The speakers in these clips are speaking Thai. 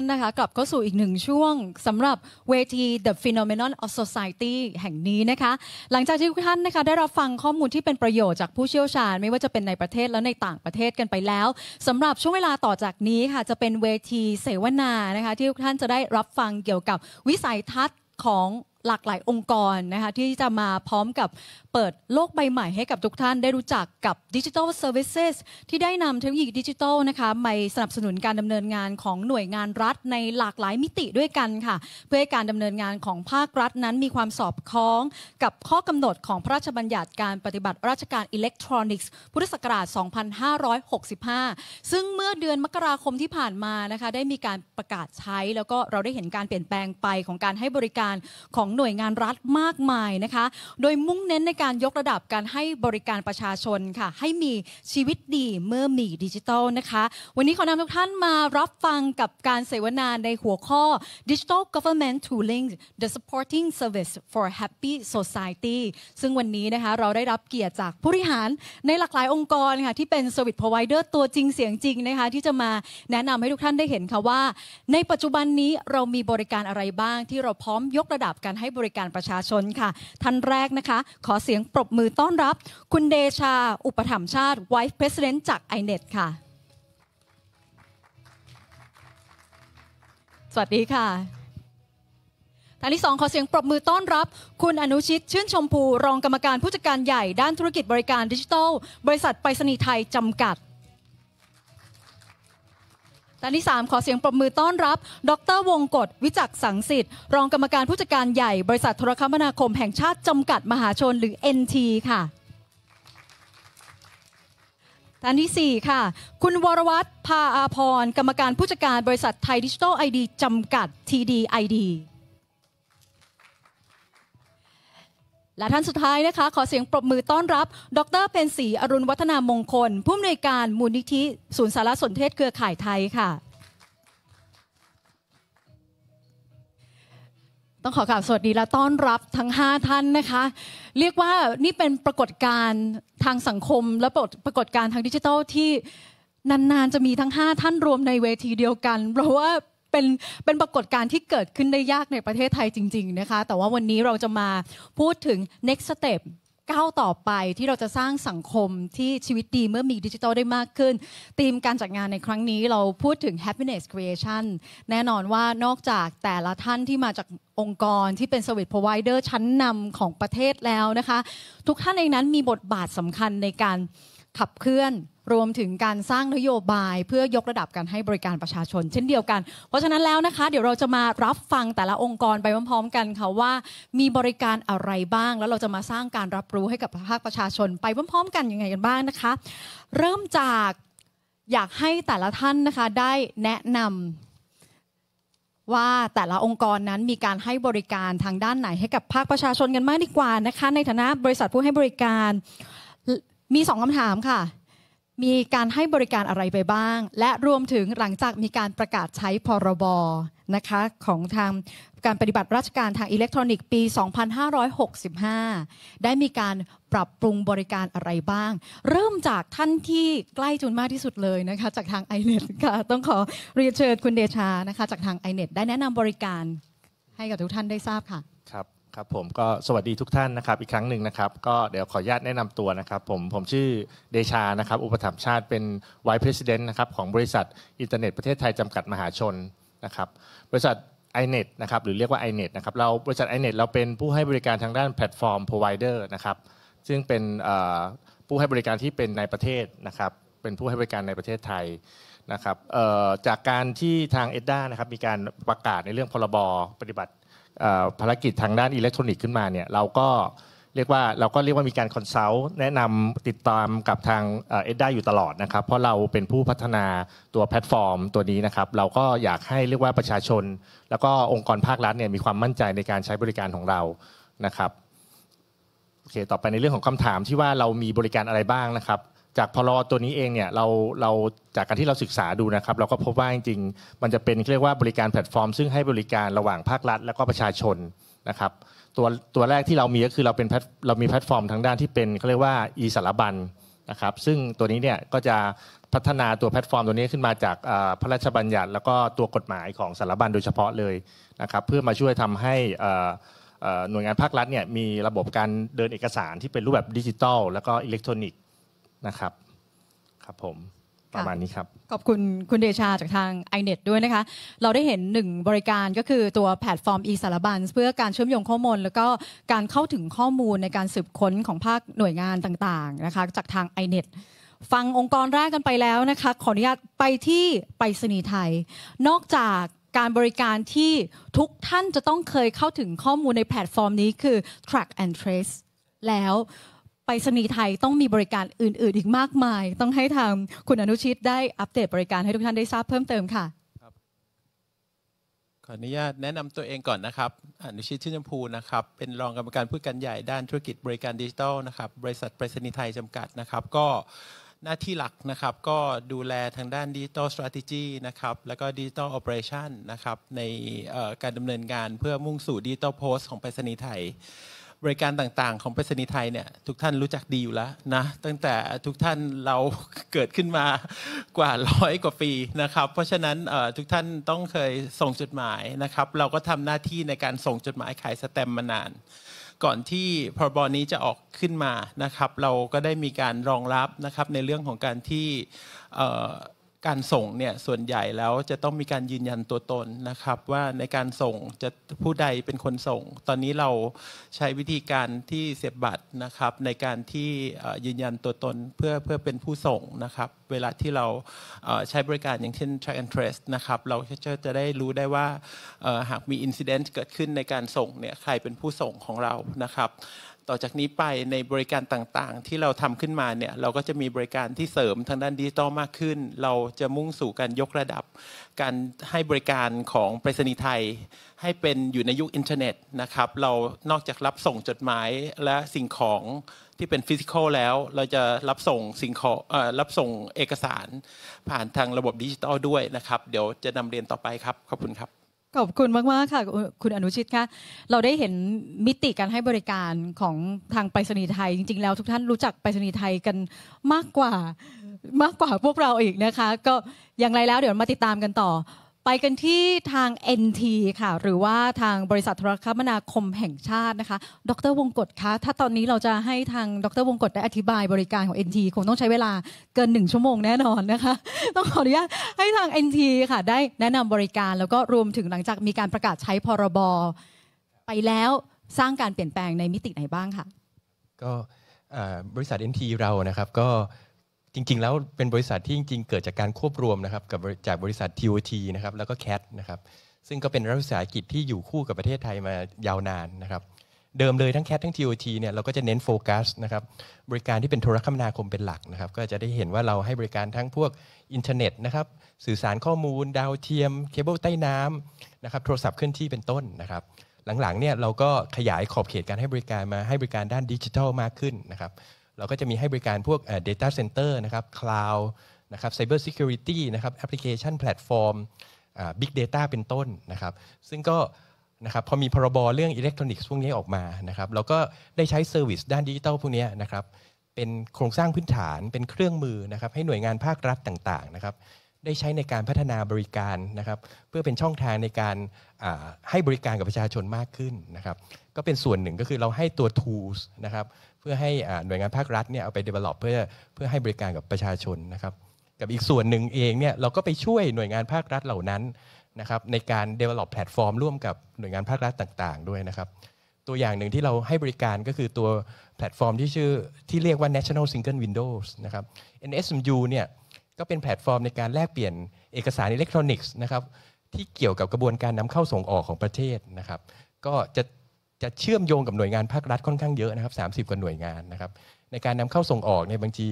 านนะคะกลับเข้าสู่อีกหนึ่งช่วงสำหรับเวที The Phenomenon of Society แห่งนี้นะคะ หลังจากที่ทุกท่านนะคะ ได้รับฟังข้อมูลที่เป็นประโยชน์จากผู้เชี่ยวชาญไม่ว่าจะเป็นในประเทศและในต่างประเทศกันไปแล้วสำหรับช่วงเวลาต่อจากนี้ค่ะจะเป็นเวทีเสวนานะคะที่ทุกท่านจะได้รับฟังเกี่ยวกับวิสัยทัศน์ของหลากหลายองค์กรนะคะที่จะมาพร้อมกับเปิดโลกใบใหม่ให้กับทุกท่านได้รู้จักกับดิจิทัลเซอร์วิส e s ที่ได้นำเทคโนโลยีดิจิทัลนะคะมาสนับสนุนการดำเนินงานของหน่วยงานรัฐในหลากหลายมิติด้วยกันค่ะเพื่อให้การดำเนินงานของภาครัฐนั้นมีความสอบคล้อง กับข้อกำหนดของพระราชบัญญัติการปฏิบัติราชการอิเล็กทรอนิกส์พุทธศักราช 2565 ซึ่งเมื่อเดือนมกราคมที่ผ่านมานะคะได้มีการประกาศใช้ แล้วก็เราได้เห็นการเปลี่ยนแปลงไปของการให้บริการของของหน่วยงานรัฐมากมายนะคะ โดยมุ่งเน้นในการยกระดับการให้บริการประชาชนค่ะ ให้มีชีวิตดีเมื่อมีดิจิทัลนะคะ วันนี้ขอนำทุกท่านมารับฟังกับการเสวนาในหัวข้อ Digital Government Tooling the Supporting Service for Happy Society ซึ่งวันนี้นะคะเราได้รับเกียรติจากผู้บริหารในหลากหลายองค์กรค่ะที่เป็น Service Provider ตัวจริงเสียงจริงนะคะที่จะมาแนะนำให้ทุกท่านได้เห็นค่ะว่า ในปัจจุบันนี้เรามีบริการอะไรบ้าง ที่เราพร้อมยกระดับการให้บริการประชาชนค่ะ ท่านแรกนะคะ ขอเสียงปรบมือต้อนรับ คุณเดชา อุปถัมภ์ชาติ Vice President จาก i n e t ค่ะ สวัสดีค่ะ ท่านที่สองขอเสียงปรบมือต้อนรับ คุณอนุชิตชื่นชมพู รองกรรมการผู้จัดการใหญ่ด้านธุรกิจบริการดิจิทัล บริษัทไปรษณีย์ไทยจำกัดด้านที่ 3 ขอเสียงปรบมือต้อนรับ ดรวงกฎวิจักสังสิทธิ์รองกรรมการผู้จัดการใหญ่บริษัทโทรคมนาคมแห่งชาติ จำกัดมหาชน หรือ NT ค่ะท่านที่4ค่ะคุณวรวัตรพาอาพรกรรมการผู้จัดการบริษัทไทยดิจิทัลไอดี จำกัด TDID และท่านสุดท้ายนะคะ ขอเสียงปรบมือต้อนรับ ดรเพนศรีอรุณวัฒนามงคล ผู้อำนวยการมูลนิธิ ศูนย์สารสนเทศเครือข่ายไทยค่ะ ต้องขอกล่าวสวัสดีและต้อนรับทั้ง 5 ท่านนะคะ เรียกว่านี่เป็นปรากฏการณ์ทางสังคมและปรากฏการณ์ทางดิจิทัลที่ นานๆ จะมีทั้ง 5 ท่านรวมในเวทีเดียวกันเพราะว่าเป็นเป็นปรากฏการณ์ที่เกิดขึ้นได้ยากในประเทศไทยจริง ๆนะคะ แต่ว่าวันนี้เราจะมาพูดถึง next step ก้าวต่อไปที่เราจะสร้างสังคมที่ชีวิตดีเมื่อมีดิจิทัลได้มากขึ้นธีมการจัดงานในครั้งนี้เราพูดถึง happiness creation แน่นอนว่านอกจากแต่ละท่านที่มาจากองค์กร ที่เป็น service provider ชั้นนำของประเทศแล้วนะคะ ทุกท่านในนั้นมีบทบาทสำคัญในการขับเคลื่อนรวมถึงการสร้างนโยบาย เพื่อยกระดับการให้บริการประชาชน เช่นเดียวกัน เพราะฉะนั้นแล้วนะคะเดี๋ยวเราจะมารับฟังแต่ละองค์กรไปพร้อมๆ กันค่ะว่ามีบริการอะไรบ้าง แล้วเราจะมาสร้างการรับรู้ให้กับภาคประชาชนไปพร้อมๆกันยังไงกันบ้างนะคะ เริ่มจากอยากให้แต่ละท่านนะคะได้แนะนำว่าแต่ละองค์กรนั้นมีการให้บริการทางด้านไหนให้กับภาคประชาชนกันมากดีกว่านะคะในฐานะบริษัทผู้ให้บริการมีสองคำถามค่ะ มีการให้บริการอะไรไปบ้าง และรวมถึงหลังจากมีการประกาศใช้พรบนะคะของทางการปฏิบัติราชการทางอิเล็กทรอนิกส์ปี 2565 ได้มีการปรับปรุงบริการอะไรบ้าง เริ่มจากท่านที่ใกล้จุนมากที่สุดเลยนะคะจากทางไอเน็ตค่ะ ต้องขอเรียนเชิญคุณเดชานะคะจากทางไอเน็ตได้แนะนำบริการให้กับทุกท่านได้ทราบค่ะครับผมก็สวัสดีทุกท่านนะครับอีกครั้งหนึ่งนะครับก็เดี๋ยวขออนุญาตแนะนำตัวนะครับผมผมชื่อเดชานะครับอุปถัมภ์ชาติเป็นไวท์เพรสิดเนต์นะครับของบริษัทอินเทอร์เน็ตประเทศไทยจำกัดมหาชนนะครับบริษัท i n e t นะครับหรือเรียกว่า i n e t นะครับเราบริษัท i n e t เราเป็นผู้ให้บริการทางด้านแพลตฟอร์มพรอ r วเดอร์นะครับซึ่งเป็นผู้ให้บริการที่เป็นในประเทศนะครับเป็นผู้ให้บริการในประเทศไทยนะครับจากการที่ทางเอ็ดด้านะครับมีการประกาศในเรื่องพรบปฏิบัติภารกิจทางด้านอิเล็กทรอนิกส์ขึ้นมาเนี่ยเราก็เรียกว่าเราก็เรียกว่ามีการคอนซัลท์แนะนำติดตามกับทางเอ็ดได้ อยู่ตลอดนะครับ เพราะเราเป็นผู้พัฒนาตัวแพลตฟอร์ม ตัวนี้นะครับ เราก็อยากให้เรียกว่าประชาชน แล้วก็องค์กรภาครัฐเนี่ยมีความมั่นใจในการใช้บริการของเรานะครับโอเคต่อไปในเรื่องของคำถามที่ว่าเรามีบริการอะไรบ้างนะครับจากพรตัวนี้เองเนี่ยเราเราจากการที่เราศึกษาดูนะครับเราก็พบว่าจริงๆมันจะเป็นเรียกว่าบริการแพลตฟอร์ม ซึ่งให้บริการระหว่างภาครัฐและก็ประชาชนนะครับตัวตัวแรกที่เรามีก็คือเราเป็นเรามีแพลตฟอร์มทางด้านที่เป็นเขาเรียกว่าอีสารบัญนะครับซึ่งตัวนี้เนี่ยก็จะพัฒนาตัวแพลตฟอร์มตัวนี้ขึ้นมาจากพระราชบัญญัติ แล้วก็ตัวกฎหมายของสารบัญโดยเฉพาะเลยนะครับเพื่อมาช่วยทำให้หน่วยงานภาครัฐเนี่ยมีระบบการเดินเอกสารที่เป็นรูปแบบดิจิทัลแล้วก็อิเล็กทรอนิกส์นะครับ ครับผม ประมาณนี้ครับ ขอบคุณ คุณเดชาจากทาง iNet ด้วยนะคะ เราได้เห็นหนึ่งบริการก็คือตัวแพลตฟอร์ม e สารบันเพื่อการเชื่อมโยงข้อมูล แล้วก็การเข้าถึงข้อมูลในการสืบค้นของภาคหน่วยงานต่างๆนะคะจากทาง iNet ฟังองค์กรแรกกันไปแล้วนะคะ ขออนุญาตไปที่ไปรษณีย์ไทย นอกจากการบริการที่ทุกท่านจะต้องเคยเข้าถึงข้อมูลในแพลตฟอร์มนี้คือ track and trace แล้วไปสนีไทยต้องมีบริการอื่น ๆอีกมากมาย ต้องให้ทางคุณอนุชิตได้อัปเดตบริการให้ทุกท่านได้ทราบเพิ่มเติมค่ะครับขออนุญาตแนะนำตัวเองก่อนนะครับอนุชิตชื่นชมพูนะครับเป็นรองกรรมการผู้การใหญ่ด้านธุรกิจบริการดิจิทัลนะครับบริษัทไปรษณีย์ไทยจำกัดนะครับ ก็หน้าที่หลักนะครับก็ดูแลทางด้านดิจิตอลสตรัทจีนะครับแล้วก็ดิจิตอลโอเปอเรชันนะครับในการดำเนินงานเพื่อมุ่งสู่ดิจิอลโพสต์ของไปรษณีย์ไทยบริการต่างๆของไปรษณีย์ไทยเนี่ยทุกท่านรู้จักดีอยู่แล้วนะตั้งแต่ทุกท่านเราเกิดขึ้นมากว่าร้อยกว่าปีนะครับ เพราะฉะนั้นทุกท่านต้องเคยส่งจดหมายนะครับ เราก็ทำหน้าที่ในการส่งจดหมายขายสแตมมานาน ก่อนที่พรบนี้จะออกขึ้นมานะครับ เราก็ได้มีการรองรับนะครับในเรื่องของการที่การส่งเนี่ยส่วนใหญ่แล้วจะต้องมีการยืนยันตัวตนนะครับว่าในการส่งจะผู้ใดเป็นคนส่ง ตอนนี้เราใช้วิธีการที่เสียบบัตรนะครับในการที่ยืนยันตัวตนเพื่อเพื่อเป็นผู้ส่งนะครับเวลาที่เราใช้บริการอย่างเช่น track and trace นะครับเราจะจะได้รู้ได้ว่าหากมีอินซิเดนต์เกิดขึ้นในการส่งเนี่ยใครเป็นผู้ส่งของเรานะครับต่อจากนี้ไปในบริการต่างๆ ที่เราทำขึ้นมาเนี่ยเราก็จะมีบริการที่เสริมทางด้านดิจิตอล มากขึ้น เราจะมุ่งสู่การยกระดับ การให้บริการของไปรษณีย์ไทย ให้เป็นอยู่ในยุคอินเทอร์เน็ตนะครับเรานอกจากรับส่งจดหมายและสิ่งของที่เป็นฟิสิกอลแล้ว เราจะรับส่งสิ่งของรับส่งเอกสาร ผ่านทางระบบดิจิตอลด้วยนะครับ เดี๋ยวจะนำเรียนต่อไปครับ ขอบคุณครับขอบคุณมากมากค่ะคุณอนุชิตค่ะเราได้เห็นมิติการให้บริการของทางไปรษณีย์ไทยจริง ๆแล้ว ทุกท่านรู้จักไปรษณีย์ไทยกันมากกว่ามากกว่าพวกเราอีกนะคะ ก็อย่างไรแล้วเดี๋ยวมาติดตามกันต่อไปกันที่ทาง NT ค่ะหรือว่าทางบริษัทโทรคมนาคมแห่งชาตินะคะ ดรวงกฎคะ ถ้าตอนนี้เราจะให้ทางดรวงกฎได้อธิบายบริการของ NT คงต้องใช้เวลาเกินหนึ่งชั่วโมงแน่นอนนะคะ ต้องขออนุญาตให้ทาง NT ค่ะ ได้แนะนำบริการแล้วก็รวมถึงหลังจากมีการประกาศใช้พรบไปแล้วสร้างการเปลี่ยนแปลงในมิติไหนบ้างคะก็บริษัท NT เรานะครับก็จริงๆ แล้วเป็นบริษัทที่จริงๆ เกิดจากการควบรวมนะครับกับจากบริษัท TOT นะครับแล้วก็ CAT นะครับซึ่งก็เป็นรัฐวิสาหกิจที่อยู่คู่กับประเทศไทยมายาวนานนะครับเดิมเลยทั้ง CAT ทั้ง TOT เนี่ยเราก็จะเน้นโฟกัสนะครับบริการที่เป็นโทรคมนาคมเป็นหลักนะครับก็จะได้เห็นว่าเราให้บริการทั้งพวกอินเทอร์เน็ตนะครับสื่อสารข้อมูล ดาวเทียม เคเบิลใต้น้ำนะครับโทรศัพท์เคลื่อนที่เป็นต้นนะครับหลังๆเนี่ยเราก็ขยายขอบเขตการให้บริการมาให้บริการด้านดิจิทัลมากขึ้นนะครับเราก็จะมีให้บริการพวก Data Center นะครับ Cloud นะครับ Cyber Security นะครับ Application Platform Big Data เป็นต้นนะครับ ซึ่งก็นะครับพอมีพรบเรื่องอิเล็กทรอนิกส์พวกนี้ออกมานะครับ เราก็ได้ใช้เซอร์วิสด้านดิจิทัลพวกนี้นะครับเป็นโครงสร้างพื้นฐานเป็นเครื่องมือนะครับ ให้หน่วยงานภาครัฐต่างๆนะครับได้ใช้ในการพัฒนาบริการนะครับ เพื่อเป็นช่องทางในการให้บริการกับประชาชนมากขึ้นนะครับ ก็เป็นส่วนหนึ่งก็คือเราให้ตัว tools นะครับเพื่อให้หน่วยงานภาครัฐเนี่ยเอาไป develop เพื่อเพื่อให้บริการกับประชาชนนะครับกับอีกส่วนหนึ่งเองเนี่ยเราก็ไปช่วยหน่วยงานภาครัฐเหล่านั้นนะครับในการ develop แพลตฟอร์มร่วมกับหน่วยงานภาครัฐต่างๆ ด้วยนะครับตัวอย่างหนึ่งที่เราให้บริการก็คือตัวแพลตฟอร์มที่ชื่อที่เรียกว่า National Single Windows นะครับ NSMU เนี่ยก็เป็นแพลตฟอร์มในการแลกเปลี่ยนเอกสารอิเล็กทรอนิกส์นะครับที่เกี่ยวกับกระบวนการนำเข้าส่งออกของประเทศนะครับก็จะจะเชื่อมโยงกับหน่วยงานภาครัฐค่อนข้างเยอะนะครับ30กว่าหน่วยงานนะครับ ในการนำเข้าส่งออกในบางที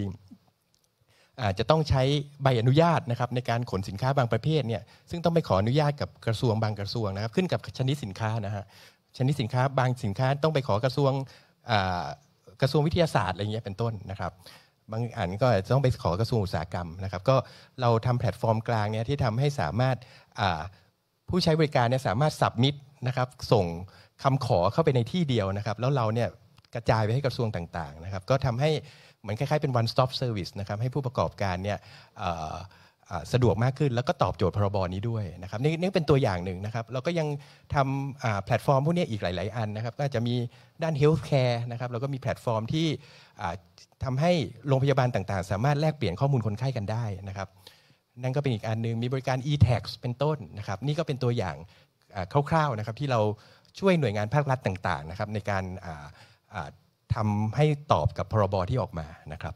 อาจจะต้องใช้ใบอนุญาตนะครับในการขนสินค้าบางประเภทเนี่ยซึ่งต้องไปขออนุญาตกับกระทรวงบางกระทรวงนะครับขึ้นกับชนิดสินค้านะฮะชนิดสินค้าบางสินค้าต้องไปขอกระทรวงกระทรวงวิทยาศาสตร์อะไรเงี้ยเป็นต้นนะครับ บางอันก็จะต้องไปขอกระทรวงอุตสาหกรรมนะครับก็เราทำแพลตฟอร์มกลางเนี่ยที่ทำให้สามารถผู้ใช้บริการเนี่ยสามารถสับมิดนะครับส่งคำขอเข้าไปในที่เดียวนะครับแล้วเราเนี่ยกระจายไปให้กระทรวงต่างๆนะครับก็ทำให้เหมือนคล้าย ๆ เป็น one stop service นะครับให้ผู้ประกอบการเนี่ยสะดวกมากขึ้นแล้วก็ตอบโจทย์พรบนี้ด้วยนะครับนี่เป็นตัวอย่างหนึ่งนะครับเราก็ยังทำแพลตฟอร์มพวกนี้อีกหลาย ๆ อันนะครับ ก็จะมีด้านเฮลท์แคร์นะครับเราก็มีแพลตฟอร์มที่ทำให้โรงพยาบาลต่างๆ สามารถแลกเปลี่ยนข้อมูลคนไข้กันได้นะครับนั่นก็เป็นอีกอันหนึ่งมีบริการ e-tax เป็นต้นนะครับนี่ก็เป็นตัวอย่างคร่าวๆนะครับที่เราช่วยหน่วยงานภาครัฐต่างๆนะครับในการทำให้ตอบกับพรบที่ออกมานะครับ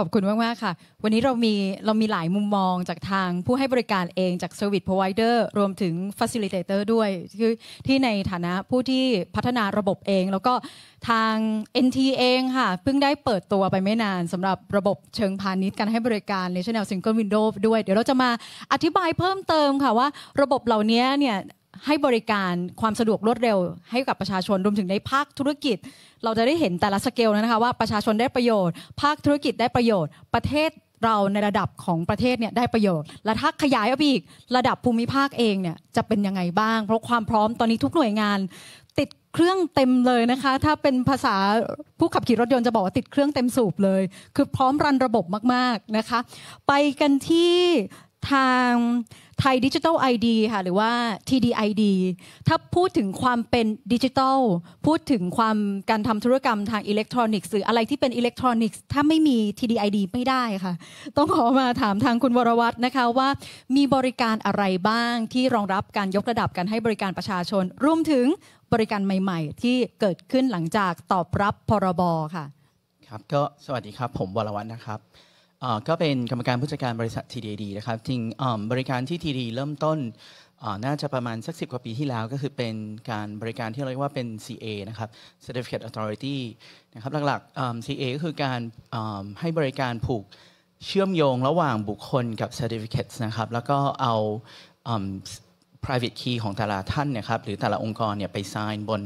ขอบคุณมากมากค่ะ วันนี้เรามีเรามีหลายมุมมองจากทางผู้ให้บริการเองจาก Service Provider รวมถึง Facilitator ด้วยคือที่ในฐานะผู้ที่พัฒนาระบบเอง แล้วก็ทาง NT เองค่ะเพิ่งได้เปิดตัวไปไม่นานสำหรับระบบเชิงพาณิชย์การให้บริการ National Single Window ด้วย เดี๋ยวเราจะมาอธิบายเพิ่มเติมค่ะว่าระบบเหล่านี้เนี่ยให้บริการความสะดวกรวดเร็ว ให้กับประชาชนรวมถึงในภาคธุรกิจ เราจะได้เห็นแต่ละสเกล นะคะ ว่าประชาชนได้ประโยชน์ ภาคธุรกิจได้ประโยชน์ ประเทศเราในระดับของประเทศเนี่ยได้ประโยชน์ และถ้าขยายออกไปอีก ระดับภูมิภาคเองเนี่ยจะเป็นยังไงบ้างเพราะความพร้อมตอนนี้ทุกหน่วยงาน ติดเครื่องเต็มเลยนะคะ ถ้าเป็นภาษาผู้ขับขี่รถยนต์จะบอกว่าติดเครื่องเต็มสูบเลย คือพร้อมรันระบบมากๆนะคะ ไปกันที่ทางไทยดิจิทัลไอดีค่ะ หรือว่า TDID ถ้าพูดถึงความเป็นดิจิทัลพูดถึงความการทำธุรกรรม ทางอิเล็กทรอนิกส์หรืออะไรที่เป็นอิเล็กทรอนิกส์ถ้าไม่มี TDID ไม่ได้ค่ะ ต้องขอมาถามทางคุณวรวัตรนะคะว่ามีบริการอะไรบ้างที่รองรับการยกระดับการให้บริการประชาชนรวมถึงบริการใหม่ ๆ ที่เกิดขึ้นหลังจากตอบรับพรบค่ะ ครับก็สวัสดีครับผมวรวัตรนะครับก็เป็นกรรมการผู้จัดการบริษัท TDD นะครับจริงบริการที่ TDD เริ่มต้นน่าจะประมาณสักสิกว่าปีที่แล้ว ก็คือเป็นการบริการที่เราเรียกว่าเป็น CA นะครับ Certificate Authority นะครับ หลักๆ CA ก็คือการให้บริการผูกเชื่อมโยงระหว่างบุคคลกับ Certificates นะครับ แล้วก็เอา private key ของแต่ละท่านเนี่ยครับหรือแต่ละองค์กรเนี่ยไปซนยบน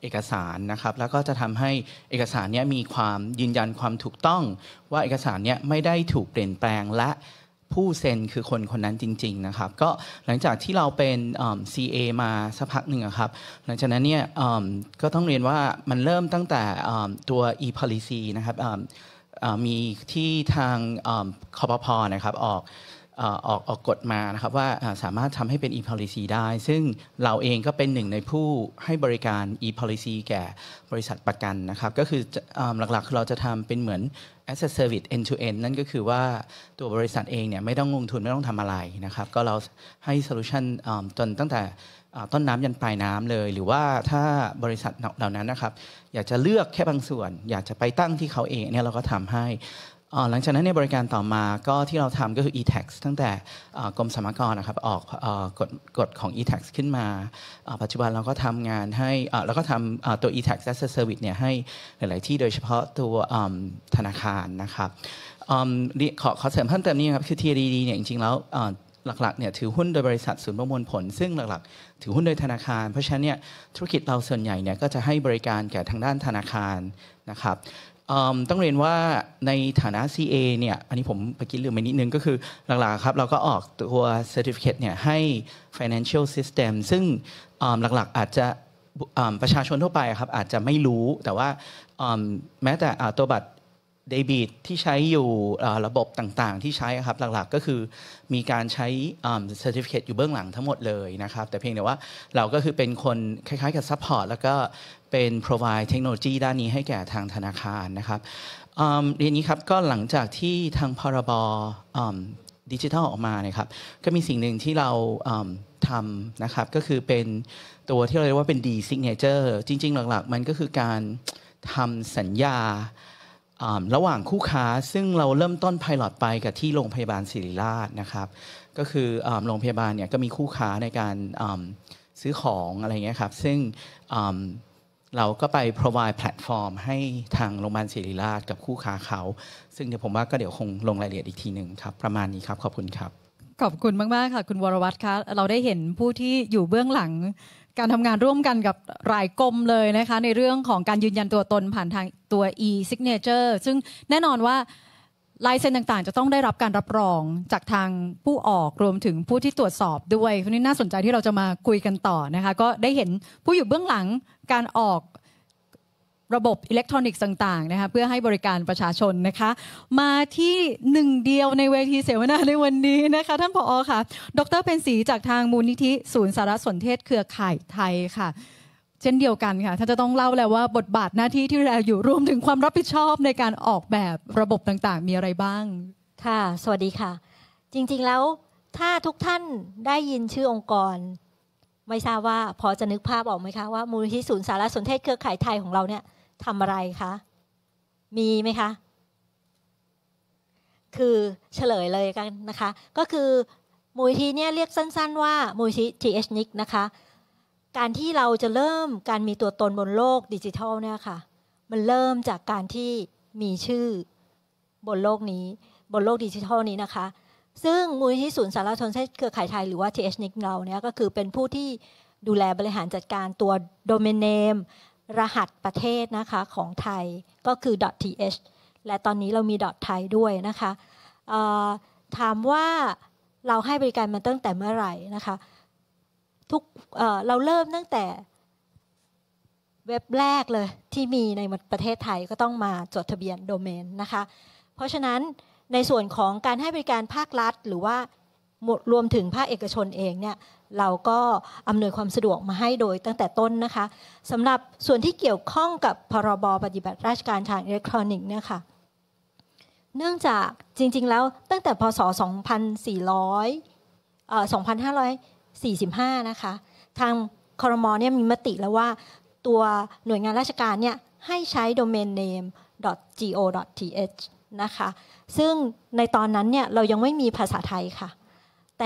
เอกสารนะครับแล้วก็จะทำให้เอกสารเนี้ยมีความยืนยันความถูกต้อง ว่าเอกสารเนี้ยไม่ได้ถูกเปลี่ยนแปลงและผู้เซ็นคือคนคนนั้นจริงๆนะครับก็หลังจากที่เราเป็น CA มาสักพักหนึ่งครับหลังจากนั้นเนี่ยก็ต้องเรียนว่ามันเริ่มตั้งแต่ตัว e-policy นะครับมีที่ทางคอปพนะครับออกออกออกกฎมานะครับว่าสามารถทำให้เป็น e-policy ได้ ซึ่งเราเองก็เป็นหนึ่งในผู้ให้บริการ e-policy แก่บริษัทประกันนะครับก็คือหลักๆคือเราจะทำเป็นเหมือน a s a service end to end นั่นก็คือว่าตัวบริษัทเองเนี่ยไม่ต้องลงทุนไม่ต้องทำอะไรนะครับก็เราให้ solution จนตั้งแต่ต้นน้ำยันปลายน้ำเลยหรือว่าถ้าบริษัทเหล่านั้นนะครับอยากจะเลือกแค่บางส่วน อยากจะไปตั้งที่เขาเองเนี่ยเราก็ทำให้หลังจากนั้นในบริการต่อมาก็ที่เราทำก็คือ e-tax ตั้งแต่กรมสรรพากรนะครับออกกฎกฎของ e-tax ขึ้นมา ปัจจุบันเราก็ทำงานให้แล้วก็ทำตัว e-tax as a service เนี่ยให้หลาย ๆ ที่โดยเฉพาะตัวธนาคารนะครับขอขอเสริมเพิ่มเติมนี้ครับ คือ TDD เนี่ยจริง ๆ แล้วหลัก ๆ เนี่ยถือหุ้นโดยบริษัทศูนย์ประมวลผล ซึ่งหลัก ๆ ถือหุ้นโดยธนาคาร เพราะฉะนั้นเนี่ยธุรกิจเราส่วนใหญ่เนี่ยก็จะให้บริการแก่ทางด้านธนาคารนะครับต้องเรียนว่าในฐานะ CA เนี่ย อันนี้ผมไปคิดลืมไปนิดนึงก็คือหลักๆครับเราก็ออกตัว Certificate เนี่ย ให้ Financial System ซึ่งหลักๆอาจจะประชาชนทั่วไปครับอาจจะไม่รู้แต่ว่าแม้แต่ตัวบัตรเดบิตที่ใช้อยู่ระบบต่างๆที่ใช้ครับหลักๆก็คือมีการใช้เซอร์ติฟิเคตอยู่เบื้องหลังทั้งหมดเลยนะครับแต่เพียงแต่ว่าเราก็คือเป็นคนคล้ายๆกับซัพพอร์ตแล้วก็เป็น provide เทคโนโลยีด้านนี้ให้แก่ทางธนาคารนะครับเรียนนี้ครับก็หลังจากที่ทางพรบดิจิทัลออกมานะครับก็มีสิ่งหนึ่งที่เราทำนะครับก็คือเป็นตัวที่เราเรียกว่าเป็น D signature จริง ๆหลักๆมันก็คือการทำสัญญาระหว่างคู่ค้าซึ่งเราเริ่มต้นพายลอตไปกับที่โรงพยาบาลศิริราชนะครับก็คือโรงพยาบาลเนี่ยก็มีคู่ค้าในการซื้อของอะไรเงี้ยครับซึ่งเราก็ไป provide แพลตฟอร์มให้ทางโรงพยาบาลศิริราชกับคู่ค้าเขาซึ่งเดี๋ยวผมว่าก็เดี๋ยวคงลงรายละเอียดอีกทีหนึ่งครับประมาณนี้ครับขอบคุณครับขอบคุณมากๆค่ะคุณวรวัตรคะเราได้เห็นผู้ที่อยู่เบื้องหลังการทำงานร่วมกันกับหลายกรมเลยนะคะ ในเรื่องของการยืนยันตัวตนผ่านทางตัว e-signature ซึ่งแน่นอนว่าลายเซ็นต่างๆ จะต้องได้รับการรับรองจากทางผู้ออกรวมถึงผู้ที่ตรวจสอบด้วยคนนี้น่าสนใจที่เราจะมาคุยกันต่อนะคะ ก็ได้เห็นผู้อยู่เบื้องหลังการออกระบบอิเล็กทรอนิกส์ต่างๆนะคะเพื่อให้บริการประชาชนนะคะ มาที่หนึ่งเดียวในเวทีเสวนาในวันนี้นะคะท่านผอค่ะ ดรเป็นศรีจากทางมูลนิธิศูนย์สารสนเทศเครือข่ายไทยค่ะ เช่นเดียวกันค่ะท่านจะต้องเล่าแล้วว่าบทบาทหน้าที่ที่เราอยู่รวมถึงความรับผิดชอบในการออกแบบระบบต่างๆ มีอะไรบ้าง ค่ะ สวัสดีค่ะ จริงๆแล้ว ถ้าทุกท่านได้ยินชื่อองค์กร ไม่ทราบว่าพอจะนึกภาพออกไหมคะว่ามูลนิธิศูนย์สารสนเทศเครือข่ายไทยของเราเนี่ยทำอะไรคะ มีไหมคะ คือเฉลยเลยกันนะคะ ก็คือมูลทีเนี่ยเรียกสั้นๆว่ามูลที t h n i c นะคะ การที่เราจะเริ่มการมีตัวตนบนโลกดิจิทัลเนี่ยค่ะ มันเริ่มจากการที่มีชื่อบนโลกนี้บนโลกดิจิทัลนี้นะคะ ซึ่งมูลที่ศูนย์สารสนเทศเครือข่ายไทย หรือว่า THNIC เราเนี่ย ก็คือเป็นผู้ที่ดูแลบริหารจัดการตัวโดเมนเนมรหัสประเทศนะคะของไทยก็คือ .th และตอนนี้เรามี .thai ด้วยนะคะถามว่าเราให้บริการมาตั้งแต่เมื่อไหร่นะคะทุกเเราเริ่มตั้งแต่เว็บแรกเลยที่มีในประเทศไทยก็ต้องมาจดทะเบียนโดเมนนะคะเพราะฉะนั้นในส่วนของการให้บริการภาครัฐหรือว่ารวมถึงภาคเอกชนเองเนี่ยเราก็อำนวยความสะดวกมาให้โดยตั้งแต่ต้นนะคะสำหรับส่วนที่เกี่ยวข้องกับพรบปฏิบัติราชการทางอิเล็กทรอนิกส์เนี่ยค่ะเนื่องจากจริงๆแล้วตั้งแต่พศ 2400เอ่อ2545 นะคะ ทางคอรมอเนี่ยมีมติแล้วว่าตัวหน่วยงานราชการเนี่ยให้ใช้โดเมนเนม .go.th นะคะซึ่งในตอนนั้นเนี่ยเรายังไม่มีภาษาไทยค่ะ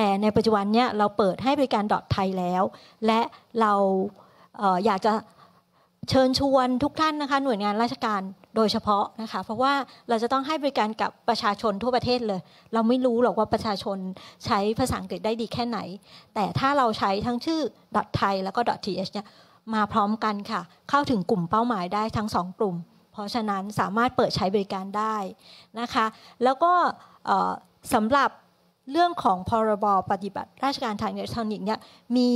แต่ในปัจจุบันเนี่ยเราเปิดให้บริการดอทไทยแล้ว และเราเอออยากจะเชิญชวนทุกท่านนะคะหน่วยงานราชการโดยเฉพาะนะคะเพราะว่าเราจะต้องให้บริการกับประชาชนทั่วประเทศเลย เราไม่รู้หรอกว่าประชาชนใช้ภาษาอังกฤษได้ดีแค่ไหน แต่ถ้าเราใช้ทั้งชื่อ .thai แล้วก็ .th เนี่ยมาพร้อมกันค่ะเข้าถึงกลุ่มเป้าหมายได้ทั้ง 2 กลุ่ม เพราะฉะนั้นสามารถเปิดใช้บริการได้นะคะ แล้วก็สำหรับเรื่องของพรบปฏิบัติราชการทางอิเล็กทรอนิกส์เนี่ย มี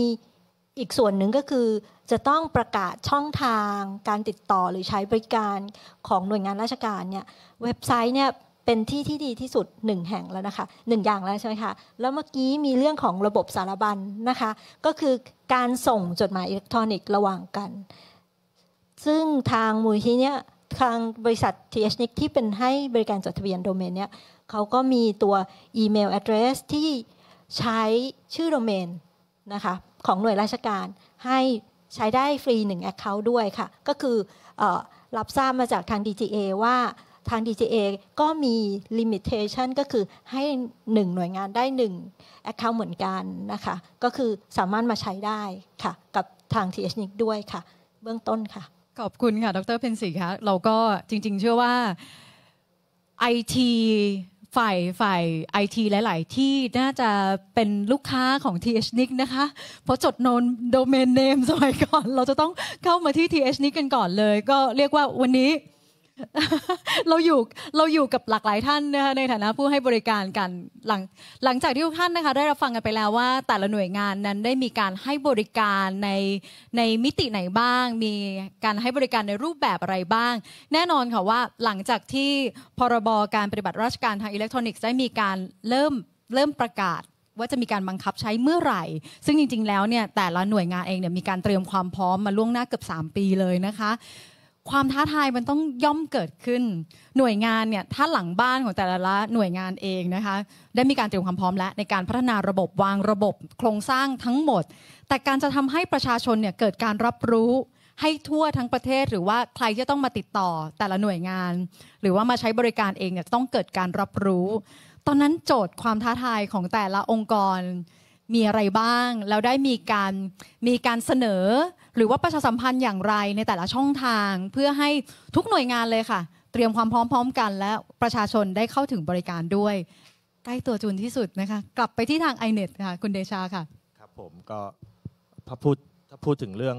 อีกส่วนหนึ่งก็คือจะต้องประกาศช่องทางการติดต่อหรือใช้บริการของหน่วยงานราชการเนี่ย เว็บไซต์เนี่ย เป็นที่ที่ดีที่สุดหนึ่งแห่งแล้วนะคะหนึ่งอย่างแล้วใช่ไหมคะแล้วเมื่อกี้มีเรื่องของระบบสารบัญนนะคะก็คือการส่งจดหมายอิเล็กทรอนิกส์ระหว่างกัน ซึ่งทางมูลที่เนี่ย ทางบริษัท t h n i c ที่เป็นให้บริการจดทะเบียนโดเมนเนี่ยเขาก็มีตัวอีเมล address ที่ใช้ชื่อโดเมนนะคะของหน่วยราชการให้ใช้ได้ฟรีหนึ1 Account ด้วยค่ะ ก็คืออรับทราบมาจากทาง DGA ว่าทาง DGA ก็มี limitation ก็คือให้หนึ่งหน่วยงานได้ห Account เหมือนกันนะคะก็คือสามารถมาใช้ได้ค่ะ กับทาง TH n i c ด้วยค่ะ เบื้องต้นค่ะ ขอบคุณค่ะดรเพนสีคะเราก็จริงๆ เชื่อว่า IT ฝ่ายฝ่ายไอทีหลาย ๆ ที่น่าจะเป็นลูกค้าของ TH n i c นะคะเพราะจดโนนโดเมนเนมสมัยก่อน เราจะต้องเข้ามาที่ TH n i c กันก่อนเลย ก็เรียกว่าวันนี้เราอยู่เราอยู่กับหลากหลายท่านนะคะในฐานะผู้ให้บริการกันหลังหลังจากที่ทุกท่านนะคะ ได้รับฟังกันไปแล้วว่าแต่ละหน่วยงานนั้นได้มีการให้บริการในในมิติไหนบ้าง มีการให้บริการในรูปแบบอะไรบ้าง แน่นอนค่ะว่าหลังจากที่พรบการปฏิบัติราชการทางอิเล็กทรอนิกส์ได้มีการเริ่มเริ่มประกาศ ว่าจะมีการบังคับใช้เมื่อไหร่ ซึ่งจริงๆ แล้วเนี่ยแต่ละหน่วยงานเองเนี่ยมีการเตรียมความพร้อมมาล่วงหน้าเกือบ3ปีเลยนะคะความท้าทายมันต้องย่อมเกิดขึ้น หน่วยงานเนี่ยถ้าหลังบ้านของแต่ละหน่วยงานเองนะคะได้มีการเตรียมความพร้อมแล้วในการพัฒนาระบบวางระบบโครงสร้างทั้งหมด แต่การจะทำให้ประชาชนเนี่ยเกิดการรับรู้ให้ทั่วทั้งประเทศหรือว่าใครจะต้องมาติดต่อแต่ละหน่วยงาน หรือว่ามาใช้บริการเองเนี่ยต้องเกิดการรับรู้ ตอนนั้นโจทย์ความท้าทายของแต่ละองค์กรมีอะไรบ้างแล้วได้มีการมีการเสนอหรือว่าประชาสัมพันธ์อย่างไรในแต่ละช่องทางเพื่อให้ทุกหน่วยงานเลยค่ะ เตรียมความพร้อมพร้อมกัน และประชาชนได้เข้าถึงบริการด้วยใกล้ตัวจุนที่สุดนะคะกลับไปที่ทางไอเน็ตค่ะคุณเดชาค่ะครับผมก็พพูดถ้าพูดถึงเรื่อง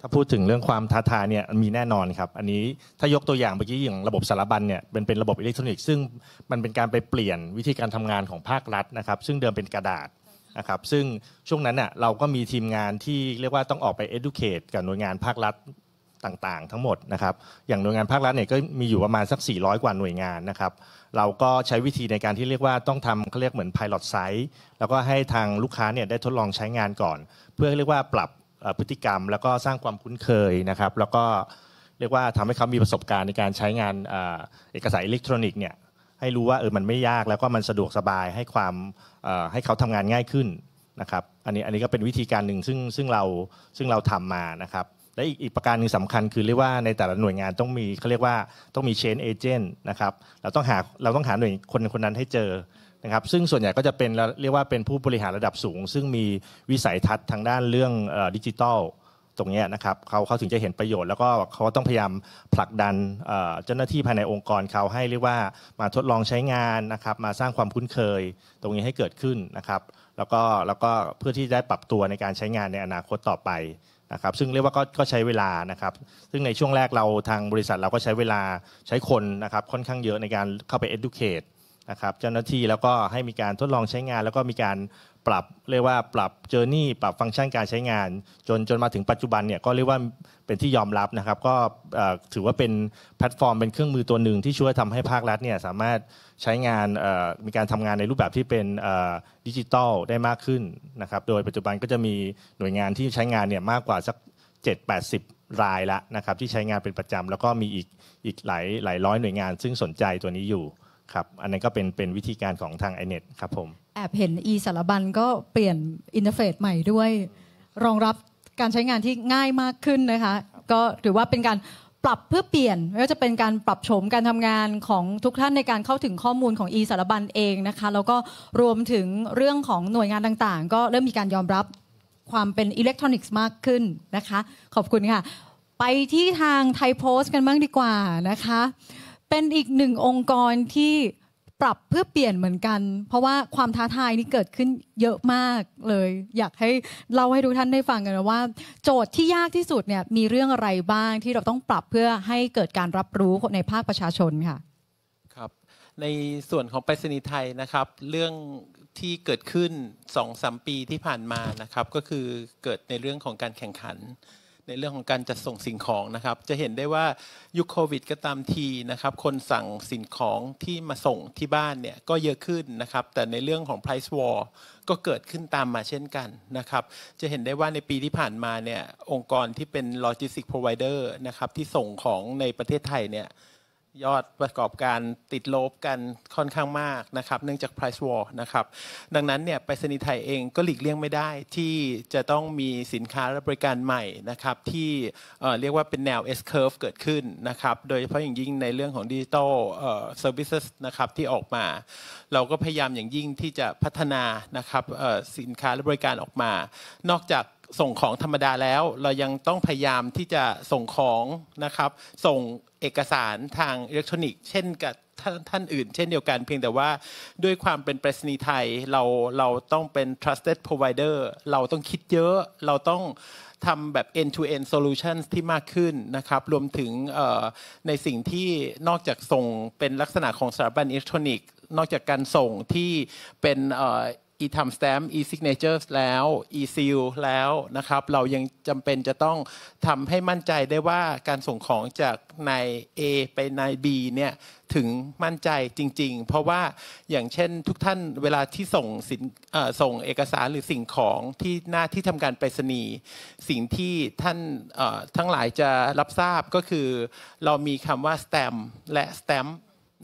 ถ้าพูดถึงเรื่องความท้าทายเนี่ยมีแน่นอนครับอันนี้ถ้ายกตัวอย่างเมื่อกี้อย่างระบบสารบัญเนี่ยเป็นเป็นระบบอิเล็กทรอนิกส์ซึ่งมันเป็นการไปเปลี่ยนวิธีการทำงานของภาครัฐนะครับซึ่งเดิมเป็นกระดาษนะครับซึ่งช่วงนั้นน่ะเราก็มีทีมงานที่เรียกว่าต้องออกไป educate กับหน่วยงานภาครัฐต่างๆ ทั้งหมดนะครับอย่างหน่วยงานภาครัฐเนี่ยก็มีอยู่ประมาณสัก400 กว่าหน่วยงานนะครับ เราก็ใช้วิธีในการที่เรียกว่าต้องทำเขาเรียกเหมือน pilot site แล้วก็ให้ทางลูกค้าเนี่ยได้ทดลองใช้งานก่อน เพื่อเรียกว่าปรับพฤติกรรม แล้วก็สร้างความคุ้นเคยนะครับแล้วก็เรียกว่าทำให้เขามีประสบการณ์ในการใช้งานเอกสารอิเล็กทรอนิกส์เนี่ยให้รู้ว่าเออมันไม่ยาก แล้วก็มันสะดวกสบายให้ความให้เขาทำงานง่ายขึ้นนะครับอันนี้อันนี้ก็เป็นวิธีการหนึ่งซึ่งซึ่งเราซึ่งเราทำมานะครับและอีกอีกประการหนึ่งสำคัญคือเรียกว่าในแต่ละหน่วยงานต้องมีเขาเรียกว่าต้องมีเชนเอเจนต์นะครับเราต้องหาเราต้องหาหน่วยคนคนนั้นให้เจอนะครับซึ่งส่วนใหญ่ก็จะเป็นเรียกว่าเป็นผู้บริหารระดับสูง ซึ่งมีวิสัยทัศน์ทางด้านเรื่องดิจิทัลตรงนี้นะครับเขาเขาถึงจะเห็นประโยชน์แล้วก็เขาต้องพยายามผลักดันเจ้าหน้าที่ภายในองค์กรเขาให้เรียกว่ามาทดลองใช้งานนะครับมาสร้างความคุ้นเคยตรงนี้ให้เกิดขึ้นนะครับแล้วก็แล้วก็เพื่อที่จะได้ปรับตัวในการใช้งานในอนาคตต่อไปนะครับซึ่งเรียกว่าก็ก็ใช้เวลานะครับซึ่งในช่วงแรกเราทางบริษัทเราก็ใช้เวลาใช้คนนะครับค่อนข้างเยอะในการเข้าไป educate นะครับเจ้าหน้าที่แล้วก็ให้มีการทดลองใช้งานแล้วก็มีการปรับเรียกว่าปรับเจอร์นี่ปรับฟังก์ชันการใช้งาน จนจนมาถึงปัจจุบันเนี่ยก็เรียกว่าเป็นที่ยอมรับนะครับ ก็ถือว่าเป็นแพลตฟอร์มเป็นเครื่องมือตัวหนึ่งที่ช่วยทำให้ภาครัฐเนี่ยสามารถใช้งานมีการทำงานในรูปแบบที่เป็นดิจิตอลได้มากขึ้นนะครับโดยปัจจุบันก็จะมีหน่วยงานที่ใช้งานเนี่ยมากกว่าสัก7 80 รายละนะครับที่ใช้งานเป็นประจำแล้วก็มีอีกอีกหลายหลายร้อยหน่วยงาน ซึ่งสนใจตัวนี้อยู่ครับอันนั้นก็เป็นเป็นวิธีการของทาง i n e t ครับผม แอบเห็น e สารบัญก็เปลี่ยนอินเทอร์เฟซใหม่ด้วย รองรับการใช้งานที่ง่ายมากขึ้นนะคะก็ถือว่าเป็นการปรับเพื่อเปลี่ยน ไม่ว่าจะเป็นการปรับโฉมการทำงานของทุกท่านในการเข้าถึงข้อมูลของ e สารบัญเองนะคะแล้วก็รวมถึงเรื่องของหน่วยงานต่างๆ ก็เริ่มมีการยอมรับความเป็นอิเล็กทรอนิกส์มากขึ้นนะคะ ขอบคุณค่ะไปที่ทางไทยโพสต์กันบ้างดีกว่านะคะเป็นอีกหนึ่งองค์กรที่ปรับเพื่อเปลี่ยนเหมือนกัน เพราะว่าความท้าทายนี้เกิดขึ้นเยอะมากเลย อยากให้เล่าให้ทุกท่านได้ฟังกันนะว่าโจทย์ที่ยากที่สุด เนี่ย มีเรื่องอะไรบ้างที่เราต้องปรับเพื่อให้เกิดการรับรู้ในภาคประชาชนค่ะครับ ในส่วนของไปรษณีย์ไทยนะครับ เรื่องที่เกิดขึ้น2อสปีที่ผ่านมานะครับ ก็คือเกิดในเรื่องของการแข่งขันในเรื่องของการจัดส่งสิ่งของนะครับจะเห็นได้ว่ายุคโควิด ก็ตามทีนะครับ คนสั่งสินของที่มาส่งที่บ้านเนี่ยก็เยอะขึ้นนะครับแต่ในเรื่องของ price war ก็เกิดขึ้นตามมาเช่นกันนะครับ จะเห็นได้ว่าในปีที่ผ่านมาเนี่ยองค์กรที่เป็น logistic provider นะครับที่ส่งของในประเทศไทยเนี่ยยอดประกอบการติดลบกันค่อนข้างมากนะครับเนื่องจาก price war นะครับดังนั้นเนี่ยไปรษณีย์ไทยเองก็หลีกเลี่ยงไม่ได้ที่จะต้องมีสินค้าและบริการใหม่นะครับที่เรียกว่าเป็นแนว S curve เกิดขึ้นนะครับโดยเฉพาะอย่างยิ่งในเรื่องของดิจิตอลเซอร์วิสนะครับที่ออกมาเราก็พยายามอย่างยิ่งที่จะพัฒนานะครับสินค้าและบริการออกมา นอกจากส่งของธรรมดาแล้วเรายังต้องพยายามที่จะส่งของนะครับส่งเอกสารทางอิเล็กทรอนิกส์เช่นกับท่านท่านอื่นเช่นเดียวกันเพียงแต่ว่าด้วยความเป็นประสนีไทยเราเราต้องเป็น trusted provider เราต้องคิดเยอะเราต้องทำแบบ end to end solutions ที่มากขึ้นนะครับรวมถึงในสิ่งที่นอกจากส่งเป็นลักษณะของสถาบันอิเล็กทรอนิกส์ นอกจากการส่งที่เป็น e-time stamp e-signatures แล้ว e-seal แล้วนะครับเรายังจำเป็นจะต้องทำให้มั่นใจได้ว่าการส่งของจากใน A ไปใน B เนี่ย ถึงมั่นใจจริงๆ เพราะว่าอย่างเช่นทุกท่านเวลาที่ส่งสินส่งเอกสารหรือสิ่งของที่หน้าที่ทำการไปรษณีย์สิ่งที่ท่านทั้งหลายจะรับทราบก็คือ เรามีคำว่า stamp และ stamp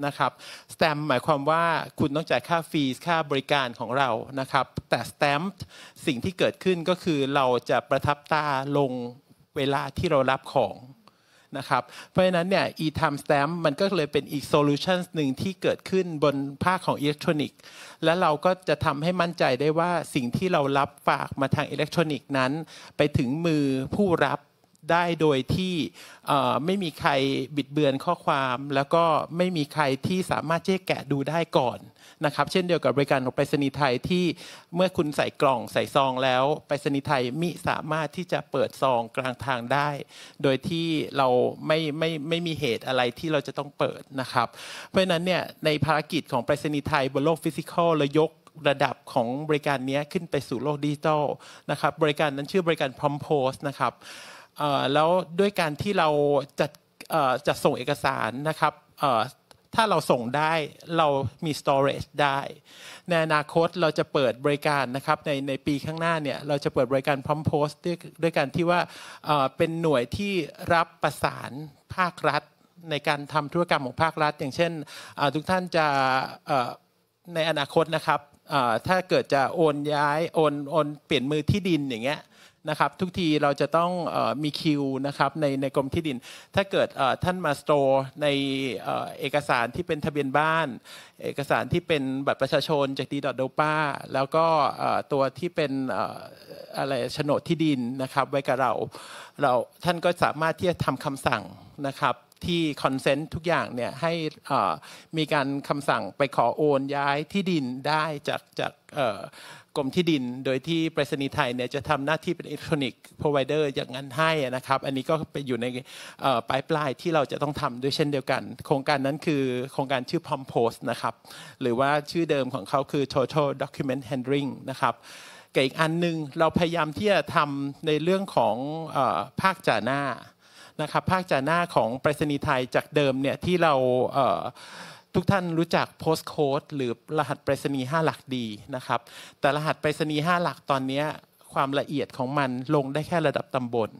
นะครับสแตมหมายความว่าคุณต้องจ่ายค่าฟีสค่าบริการของเรานะครับแต่สแตมสิ่งที่เกิดขึ้นก็คือเราจะประทับตาลงเวลาที่เรารับของนะครับเพราะฉะนั้นเนี่ย e-time stamp มันก็เลยเป็นอีกโซลูชันหนึ่งที่เกิดขึ้นบนภาคของอิเล็กทรอนิกส์ และเราก็จะทำให้มั่นใจได้ว่าสิ่งที่เรารับฝากมาทางอิเล็กทรอนิกส์นั้น ไปถึงมือผู้รับได้โดยที่ไม่มีใครบิดเบือนข้อความแล้วก็ไม่มีใครที่สามารถเจ๊แกะดูได้ก่อนนะครับ เช่นเดียวกับบริการของไปรษณีย์ไทยที่เมื่อคุณใส่กล่องใส่ซองแล้ว ไปรษณีย์ไทยมิสามารถที่จะเปิดซองกลางทางได้ โดยที่เราไม่ไม่ไม่มีเหตุอะไรที่เราจะต้องเปิดนะครับ เพราะฉะนั้นเนี่ยในภารกิจของไปรษณีย์ไทยบนโลกฟิสิกอลเระยกระดับของบริการนี้ขึ้นไปสู่โลกดิจิทัลนะครับบริการนั้นชื่อบริการพรอมโพสนะครับแล้วด้วยการที่เราจัดจัดส่งเอกสารนะครับถ้าเราส่งได้เรามี storage ได้ในอนาคตเราจะเปิดบริการนะครับในในปีข้างหน้าเนี่ยเราจะเปิดบริการพร้อมโพสต์ด้วยด้วยการที่ว่าเป็นหน่วยที่รับประสานภาครัฐ ในการทำธุรกรรมของภาครัฐอย่างเช่นทุกท่านจะในอนาคตนะครับถ้าเกิดจะโอนย้ายโอนโอนเปลี่ยนมือที่ดินอย่างเงี้ยนะครับทุกทีเราจะต้องมีคิว นะครับในในกรมที่ดิน ถ้าเกิดท่านมาสโตร์ในเอกสารที่เป็นทะเบียนบ้านเอกสารที่เป็นบัตรประชาชนจากดีดอทโดป้าแล้วก็ตัวที่เป็นอะไรโฉนดที่ดินนะครับ ไว้กับเราเราท่านก็สามารถที่จะทำคำสั่งนะครับที่คอนเซนต์ทุกอย่างเนี่ยให้มีการคำสั่งไปขอโอนย้ายที่ดินได้จากจากกรมที่ดิน โดยที่ไปรษณีย์ไทยเนี่ยจะทำหน้าที่เป็นอิเล็กทรอนิกส์พรอไวเดอร์อย่างนั้นให้นะครับ อันนี้ก็ไปอยู่ในปลายปลายที่เราจะต้องทำด้วยเช่นเดียวกัน โครงการนั้นคือ โครงการชื่อพอมโพสนะครับ หรือว่าชื่อเดิมของเขาคือ total document handling นะครับกับอีกอันนึงเราพยายามที่จะทำในเรื่องของภาคจ่าหน้านะครับ ภาคจ่าหน้าของไปรษณีย์ไทยจากเดิมเนี่ยที่เราทุกท่านรู้จักโพสโค้ดหรือรหัสไปรษณีย์5หลักดีนะครับ แต่รหัสไปรษณีย์5หลักตอนนี้ ความละเอียดของมันลงได้แค่ระดับตำบล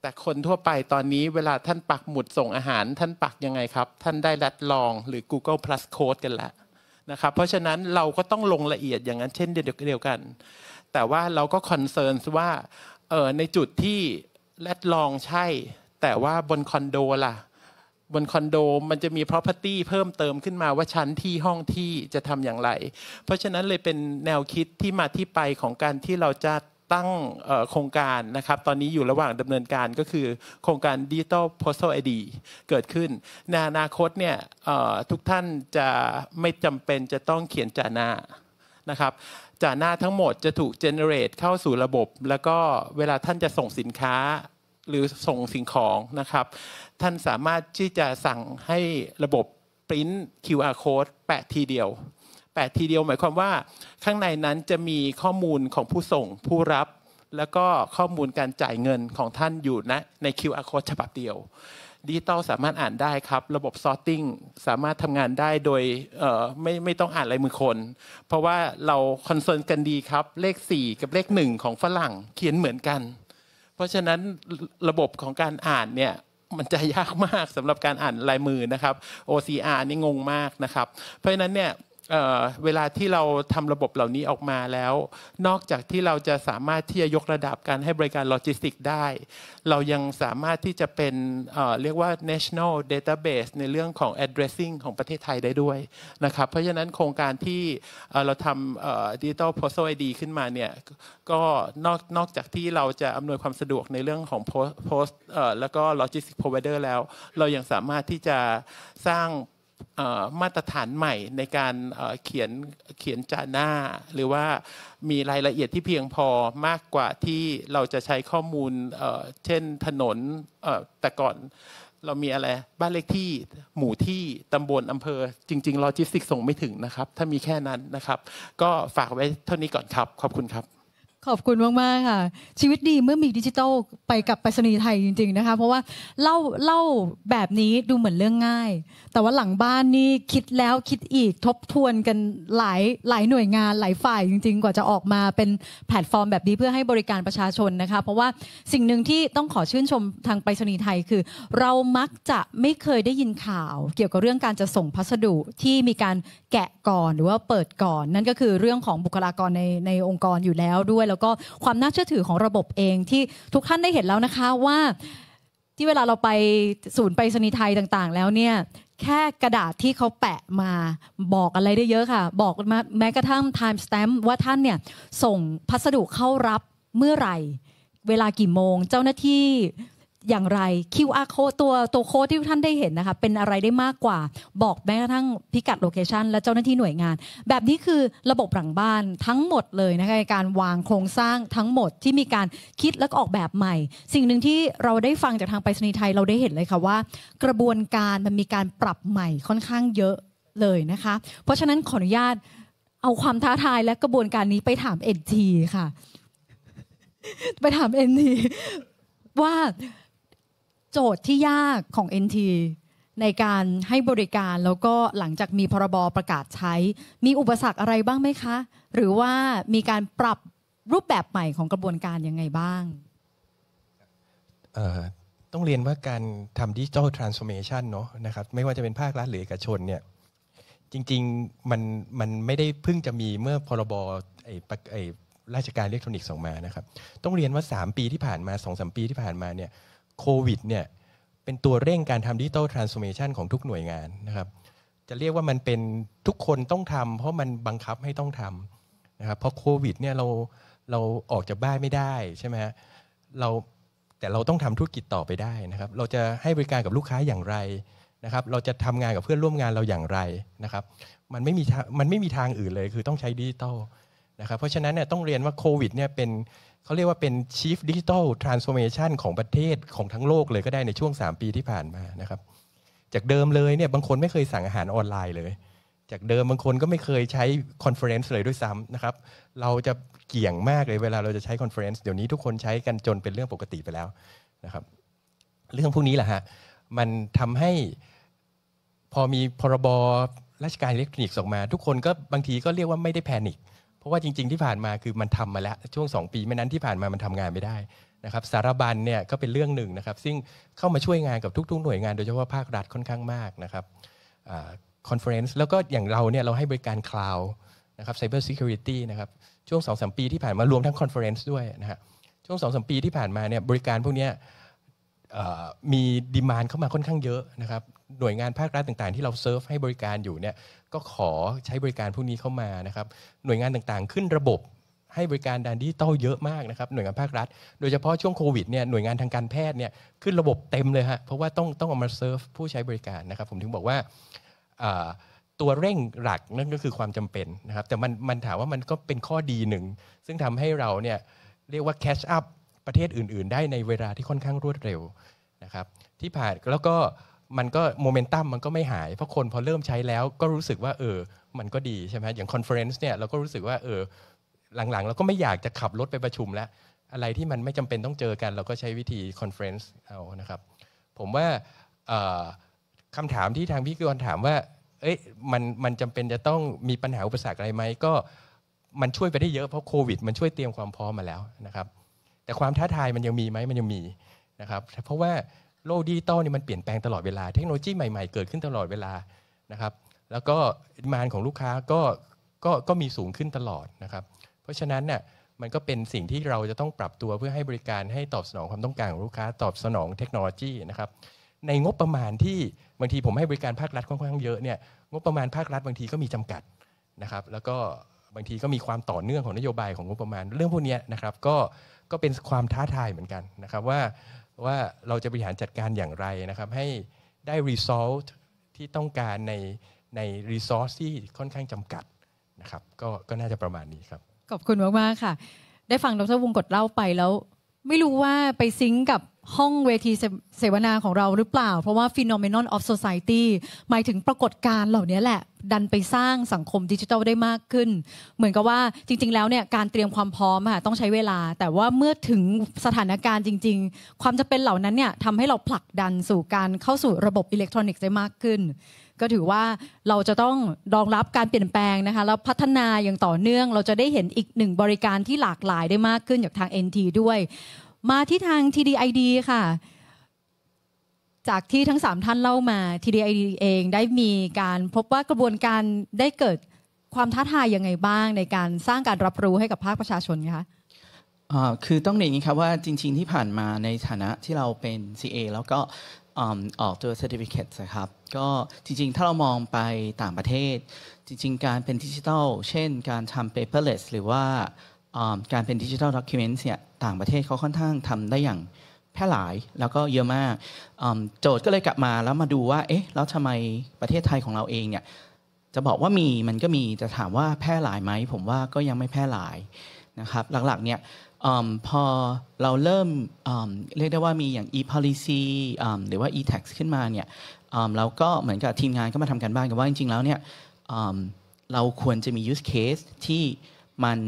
แต่คนทั่วไปตอนนี้เวลาท่านปักหมุดส่งอาหาร ท่านปักยังไงครับ ท่านได้รัดลองหรือ Google Plus Code กันแล้วนะครับเพราะฉะนั้นเราก็ต้องลงละเอียดอย่างนั้นเช่นเดียวกัน แต่ว่าเราก็คอนเซิร์นว่าในจุดที่รัดลองใช่ แต่ว่าบนคอนโดล่ะบนคอนโดมันจะมี property เพิ่มเติมขึ้นมาว่าชั้นที่ห้องที่จะทำอย่างไร เพราะฉะนั้นเลยเป็นแนวคิดที่มาที่ไปของการที่เราจะตั้งโครงการนะครับตอนนี้อยู่ระหว่างดำเนินการก็คือ โครงการดิจิ t a l Postal ID เกิดขึ้นในอนาคตเนี่ยทุกท่านจะไม่จำเป็นจะต้องเขียนจาหน้านะครับจาหน้าทั้งหมดจะถูกเจเนเรตเข้าสู่ระบบ แล้วก็เวลาท่านจะส่งสินค้าหรือส่งสิ่งของนะครับ ท่านสามารถที่จะสั่งให้ระบบปริ้น QR code แปะทีเดียวแปะทีเดียวหมายความว่าข้างในนั้นจะมีข้อมูลของผู้ส่งผู้รับแล้วก็ข้อมูลการจ่ายเงินของท่านอยู่นะใน QR code ฉบับเดียวดิจิตอลสามารถอ่านได้ครับ ระบบ sorting สามารถทำงานได้โดยไม่ไม่ต้องอ่านลายมือคนเพราะว่าเราคอนเซิร์นกันดีครับเลข4กับเลข 1 ของฝรั่งเขียนเหมือนกันเพราะฉะนั้นระบบของการอ่านเนี่ย มันจะยากมากสำหรับการอ่านลายมือนะครับ OCR นี่งงมากนะครับ เพราะฉะนั้นเนี่ยเวลาที่เราทำระบบเหล่านี้ออกมาแล้ว นอกจากที่เราจะสามารถที่จะยกระดับการให้บริการโลจิสติก ได้ เรายังสามารถที่จะเป็นเรียกว่า national database ในเรื่องของ addressing ของประเทศไทยได้ด้วยนะครับ เพราะฉะนั้นโครงการที่เราทำ digital postal ID ขึ้นมาเนี่ยก็นอกนอกจากที่เราจะอำนวยความสะดวกในเรื่องของ post แล้วก็ logistic provider แล้ว เรายังสามารถที่จะสร้างมาตรฐานใหม่ในการเขียนเขียนจาหน้า หรือว่ามีรายละเอียดที่เพียงพอมากกว่าที่เราจะใช้ข้อมูลเช่นถนนแต่ก่อน เรา มีอะไรบ้านเลขที่หมู่ที่ตำบลอำเภอจริงๆโลจิสติกส่งไม่ถึงนะครับถ้ามีแค่นั้นนะครับก็ฝากไว้เท่านี้ก่อนครับขอบคุณครับขอบคุณมากๆค่ะชีวิตดีเมื่อมีดิจิตอลไปกับไปรษณีย์ไทยจริงๆนะคะเพราะว่าเล่าเล่าแบบนี้ดูเหมือนเรื่องง่าย แต่ว่าหลังบ้านนี่คิดแล้วคิดอีกทบทวนกันหลายหลายหน่วยงานหลายฝ่ายจริงๆ กว่าจะออกมาเป็นแพลตฟอร์มแบบนี้เพื่อให้บริการประชาชนนะคะเพราะว่าสิ่งหนึ่งที่ต้องขอชื่นชมทางไปรษณีย์ไทยคือ เรามักจะไม่เคยได้ยินข่าว เกี่ยวกับเรื่องการจะส่งพัสดุที่มีการแกะก่อนหรือว่าเปิดก่อน นั่นก็คือเรื่องของบุคลากรในในองค์กรอยู่แล้วด้วยแล้วแล้วก็ความน่าเชื่อถือของระบบเองที่ทุกท่านได้เห็นแล้วนะคะว่าที่เวลาเราไปศูนย์ไปสนิีไทยต่างๆ แล้วเนี่ย แค่กระดาษที่เขาแปะมาบอกอะไรได้เยอะค่ะ บอกมาแม้กระทั่ง time stamp ว่าท่านเนี่ย ส่งพัสดุเข้ารับเมื่อไหร่ เวลากี่โมงเจ้าหน้าที่อย่างไร QR code ตัวตัวโค้ดที่ท่านได้เห็นนะคะ เป็นอะไรได้มากกว่า บอกแม้กระทั่งพิกัดโลเคชันและเจ้าหน้าที่หน่วยงาน แบบนี้คือระบบหลังบ้านทั้งหมดเลยนะคะการวางโครงสร้างทั้งหมดที่มีการคิดและออกแบบใหม่ สิ่งหนึ่งที่เราได้ฟังจากทางไปรษณีย์ไทยเราได้เห็นเลยค่ะว่ากระบวนการมันมีการปรับใหม่ค่อนข้างเยอะเลยนะคะ เพราะฉะนั้นขออนุญาตเอาความท้าทายและกระบวนการนี้ไปถามเอ็นทีค่ะ ไปถามเอ็นทีว่าโจทย์ที่ยากของ NT ในการให้บริการแล้วก็หลังจากมีพรบประกาศใช้ มีอุปสรรคอะไรบ้างไหมคะ หรือว่ามีการปรับรูปแบบใหม่ของกระบวนการยังไงบ้างต้องเรียนว่าการทำดิจิทัลทรานส์โอมชันเนาะนะครับไม่ว่าจะเป็นภาครัฐหรือเอกชนเนี่ยจริงๆมันมันไม่ได้เพิ่งจะมีเมื่อพรบไอ้ไอ้ราชการอิเล็กทรอนิกส์ส่งมานะครับต้องเรียนว่า 3 ปีที่ผ่านมา2สปีที่ผ่านมาเนี่ยโควิดเนี่ยเป็นตัวเร่งการทำดิจิตอลทรานส์โอมชันของทุกหน่วยงานนะครับ จะเรียกว่ามันเป็นทุกคนต้องทำเพราะมันบังคับให้ต้องทำนะครับเพราะโควิดเนี่ยเราเราออกจากบ้านไม่ได้ใช่ไหมฮะเราแต่เราต้องทำธุรกิจต่อไปได้นะครับ เราจะให้บริการกับลูกค้าอย่างไรนะครับ เราจะทำงานกับเพื่อนร่วมงานเราอย่างไรนะครับมันไม่มีมันไม่มีทางอื่นเลยคือต้องใช้ดิจิตอลนะครับ เพราะฉะนั้นเนี่ยต้องเรียนว่าโควิดเนี่ยเป็นเขาเรียกว่าเป็น Chief Digital Transformation ของประเทศของทั้งโลกเลยก็ได้ในช่วง 3 ปีที่ผ่านมานะครับจากเดิมเลยเนี่ยบางคนไม่เคยสั่งอาหารออนไลน์เลย จากเดิมบางคนก็ไม่เคยใช้คอนเฟอเรนซ์เลยด้วยซ้ำนะครับเราจะเกี่ยงมากเลยเวลาเราจะใช้คอนเฟอเรนซ์เดี๋ยวนี้ทุกคนใช้กันจนเป็นเรื่องปกติไปแล้วนะครับเรื่องพวกนี้แหละฮะ มันทำให้ พอมีพรบราชการอิเล็กทรอนิกส์ออกมา ทุกคนก็บางทีก็เรียกว่าไม่ได้แพนิคราะว่าจริงๆที่ผ่านมาคือมันทำมาแล้วช่วง 2 ปีไม่นั้นที่ผ่านมามันทำงานไม่ได้นะครับสารบัญเนี่ยก็เป็นเรื่องหนึ่งนะครับซึ่งเข้ามาช่วยงานกับทุกๆหน่วยงานโดยเฉพาะภาครัฐค่อนข้างมากนะครับคอนเฟอเรนซ์แล้วก็อย่างเราเนี่ยเราให้บริการคลาวด์นะครับไซเบอร์ซิเคียวริตี้นะครับช่วง2อสปีที่ผ่านมารวมทั้งคอนเฟอเรนซ์ด้วยนะฮะช่วง2อสปีที่ผ่านมาเนี่ยบริการพวกนี้มีดีมานเข้ามาค่อนข้างเยอะนะครับหน่วยงานภาครัฐต่างๆที่เราเซิร์ฟให้บริการอยู่เนี่ยก็ขอใช้บริการพวกนี้เข้ามานะครับหน่วยงานต่างๆขึ้นระบบให้บริการดานดิจิตอลเยอะมากนะครับหน่วยงานภาครัฐโดยเฉพาะช่วงโควิดเนี่ยหน่วยงานทางการแพทย์เนี่ยขึ้นระบบเต็มเลยฮะเพราะว่าต้องต้องเอามาเซิร์ฟผู้ใช้บริการนะครับผมถึงบอกว่าตัวเร่งหลักนั่นก็คือความจำเป็นนะครับแต่มันมันถามว่ามันก็เป็นข้อดีหนึ่ง ซึ่งทำให้เราเนี่ยเรียกว่าแคชอัพประเทศอื่น ๆ ได้ในเวลาที่ค่อนข้างรวดเร็วนะครับที่ผ่านแล้วก็มันก็โมเมนตัมมันก็ไม่หายเพราะคนพอเริ่มใช้แล้วก็รู้สึกว่าเออมันก็ดีใช่ไหมอย่างคอนเฟอเรนซ์เนี่ยเราก็รู้สึกว่าเออหลังๆเราก็ไม่อยากจะขับรถไปประชุมแล้วอะไรที่มันไม่จำเป็นต้องเจอกัน เราก็ใช้วิธีคอนเฟอเรนซ์เอานะครับผมว่าคำถามที่ทางพี่กรถามว่าเอ้ะมันมันจำเป็นจะต้องมีปัญหาอุปสรรคอะไรไหมก็มันช่วยไปได้เยอะเพราะโควิดมันช่วยเตรียมความพร้อมมาแล้วนะครับแต่ความท้าทายมันยังมีไหมมันยังมีนะครับเพราะว่าโลกดิจิตอลนี่มันเปลี่ยนแปลงตลอดเวลา เทคโนโลยีใหม่ๆเกิดขึ้นตลอดเวลานะครับ แล้วก็ดีมานของลูกค้าก็ก็ก็มีสูงขึ้นตลอดนะครับ เพราะฉะนั้นเนี่ยมันก็เป็นสิ่งที่เราจะต้องปรับตัวเพื่อให้บริการให้ตอบสนองความต้องการของลูกค้าตอบสนองเทคโนโลยีนะครับ ในงบประมาณที่บางทีผมให้บริการภาครัฐค่อนข้างเยอะเนี่ยงบประมาณภาครัฐบางทีก็มีจำกัดนะครับ แล้วก็บางทีก็มีความต่อเนื่องของนโยบายของงบประมาณเรื่องพวกนี้นะครับก็ก็เป็นความท้าทายเหมือนกันนะครับว่าว่าเราจะบริหารจัดการอย่างไรนะครับ ให้ได้ result ที่ต้องการในใน resource ที่ค่อนข้างจำกัด นะครับก็ก็น่าจะประมาณนี้ครับ ขอบคุณมากมากค่ะ ได้ฟังดรวงกดเล่าไปแล้ว ไม่รู้ว่าไปซิงกับห้องเวทีเสวนาของเราหรือเปล่า เพราะว่า phenomenon of society หมายถึงปรากฏการณ์เหล่านี้แหละดันไปสร้างสังคมดิจิทัลได้มากขึ้น เหมือนกับว่าจริงๆแล้วเนี่ยการเตรียมความพร้อมค่ะต้องใช้เวลา แต่ว่าเมื่อถึงสถานการณ์จริง ๆ ความจะเป็นเหล่านั้นเนี่ยทำให้เราผลักดันสู่การเข้าสู่ระบบอิเล็กทรอนิกส์ได้มากขึ้น ก็ถือว่าเราจะต้องรองรับการเปลี่ยนแปลงนะคะแล้วพัฒนาอย่างต่อเนื่องเราจะได้เห็นอีกหนึ่งบริการที่หลากหลายได้มากขึ้นจากทาง NT ด้วยมาที่ทาง TDID ค่ะ จากที่ทั้ง3ท่านเล่ามา TDID เองได้มีการพบว่ากระบวนการได้เกิดความท้าทายยังไงบ้างในการสร้างการรับรู้ให้กับภาคประชาชนคะคือต้องเรียนงนี้ครับว่าจริงๆที่ผ่านมาในฐานะที่เราเป็น CA แล้วก็ออกตัว Certificate นะครับ ก็จริงๆถ้าเรามองไปต่างประเทศ จริงๆ การเป็นดิจิทัล เช่น การทำ paperless หรือว่าการเป็นดิจิทัลด็อกิเมนต์เนี่ย ต่างประเทศเขาค่อนข้างทำได้อย่างแพร่หลาย แล้วก็เยอะมาก โจทย์ก็เลยกลับมาแล้วมาดูว่า เอ๊ะแล้วทำไมประเทศไทยของเราเองเนี่ย จะบอกว่ามีมันก็มี จะถามว่าแพร่หลายไหม ผมว่าก็ยังไม่แพร่หลายนะครับ หลักๆ เนี่ยพอเราเริ่มเรียกได้ว่ามีอย่าง e-policy หรือว่า e-tax ขึ้นมาเนี่ยเราก็เหมือนกับทีมงานก็มาทำกันบ้านกันว่าจริงๆ แล้วเนี่ยเราควรจะมี use case ที่มัน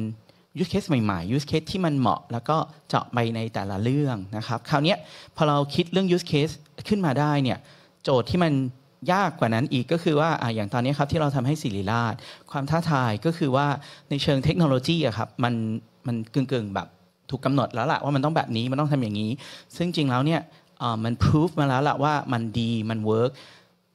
ยูสเคสใหม่ๆยูสเคสที่มันเหมาะ แล้วก็เจาะไปในแต่ละเรื่องนะครับคราวนี้พอเราคิดเรื่องยูสเคสขึ้นมาได้เนี่ยโจทย์ที่มันยากกว่านั้นอีกก็คือว่าออย่างตอนนี้ครับที่เราทำให้สิริราชความท้าทายก็คือว่าในเชิงเทคโนโลยีอะครับมันมันกึ่งๆแบบถูกกาหนดแล้วล่ะว่ามันต้องแบบนี้มันต้องทำอย่างนี้ ซึ่งจริงแล้วเนี่ยมันพิสูจมาแล้วล่ะว่ามันดีมันเวิร์ก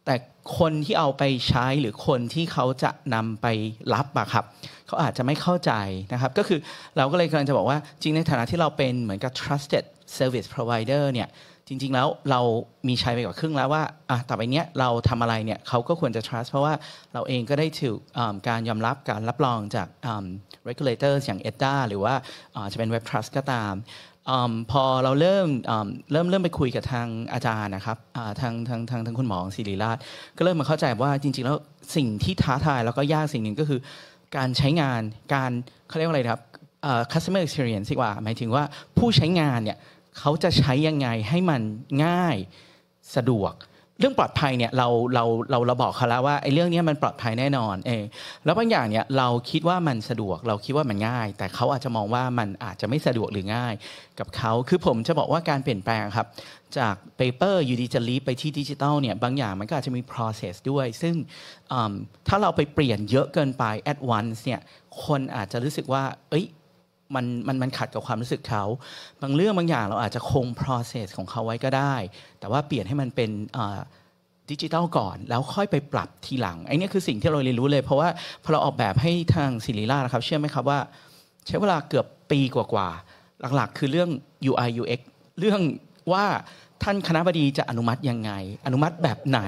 แต่คนที่เอาไปใช้หรือคนที่เขาจะนำไปรับอะครับขาอาจจะไม่เข้าใจนะครับ ก็คือเราก็เลยกำลังจะบอกว่าจริงในฐานะที่เราเป็นเหมือนกับ trusted service provider เนี่ยจริง ๆ แล้วเรามีชัยไปกว่าครึ่งแล้วว่าอ่ะต่อไปเนี้ยเราทำอะไรเนี่ย เขาก็ควรจะ trust เพราะว่าเราเองก็ได้ถูกการยอมรับการรับรองจาก r e g u l a t o r อย่าง EDDA หรือว่าจะเป็น Web Trust ก็ตาม พอเราเริ่มเริ่มเริ่มไปคุยกับทางอาจารย์นะครับทางทางทางทางคุณหมอศิริราชก็เริ่มมาเข้าใจว่าจริง ๆ แล้วสิ่งที่ท้าทายแล้วก็ยากสิ่งหนึ่งก็คือการใช้งานการเขาเรียกว่าอะไรครับ customer experience ดีกว่า หมายถึงว่าผู้ใช้งานเนี่ยเขาจะใช้ยังไงให้มันง่ายสะดวก เรื่องปลอดภัยเนี่ยเราเราเราเราบอกเขาแล้วว่าไอ้เรื่องนี้มันปลอดภัยแน่นอนเออแล้วบางอย่างเนี่ยเราคิดว่ามันสะดวก เราคิดว่ามันง่าย แต่เขาอาจจะมองว่ามันอาจจะไม่สะดวกหรือง่าย กับเขาคือผมจะบอกว่าการเปลี่ยนแปลงครับจากเ a เปอร์อยู่ดีจะลีไปที่ดิจิทัลเนี่ย บางอย่างมันก็อาจจะมี process ด้วย ซึ่งถ้าเราไปเปลี่ยนเยอะเกินไป at once เนี่ยคนอาจจะรู้สึกว่า เอ้ยมันมันมันขัดกับความรู้สึกเขา บางเรื่องบางอย่างเราอาจจะคง process ของเขาไว้ก็ได้ แต่ว่าเปลี่ยนให้มันเป็นดิจิทัลก่อน แล้วค่อยไปปรับทีหลังไอ้นี่คือสิ่งที่เราเรียนรู้เลย เพราะว่าพอเราออกแบบให้ทางศิริรานะครับเชื่อไหมครับว่า ใช้เวลาเกือบปีกว่าๆหลักๆคือเรื่อง UI UX เรื่องว่าท่านคณะบดีจะอนุมัติยังไง อนุมัติแบบไหน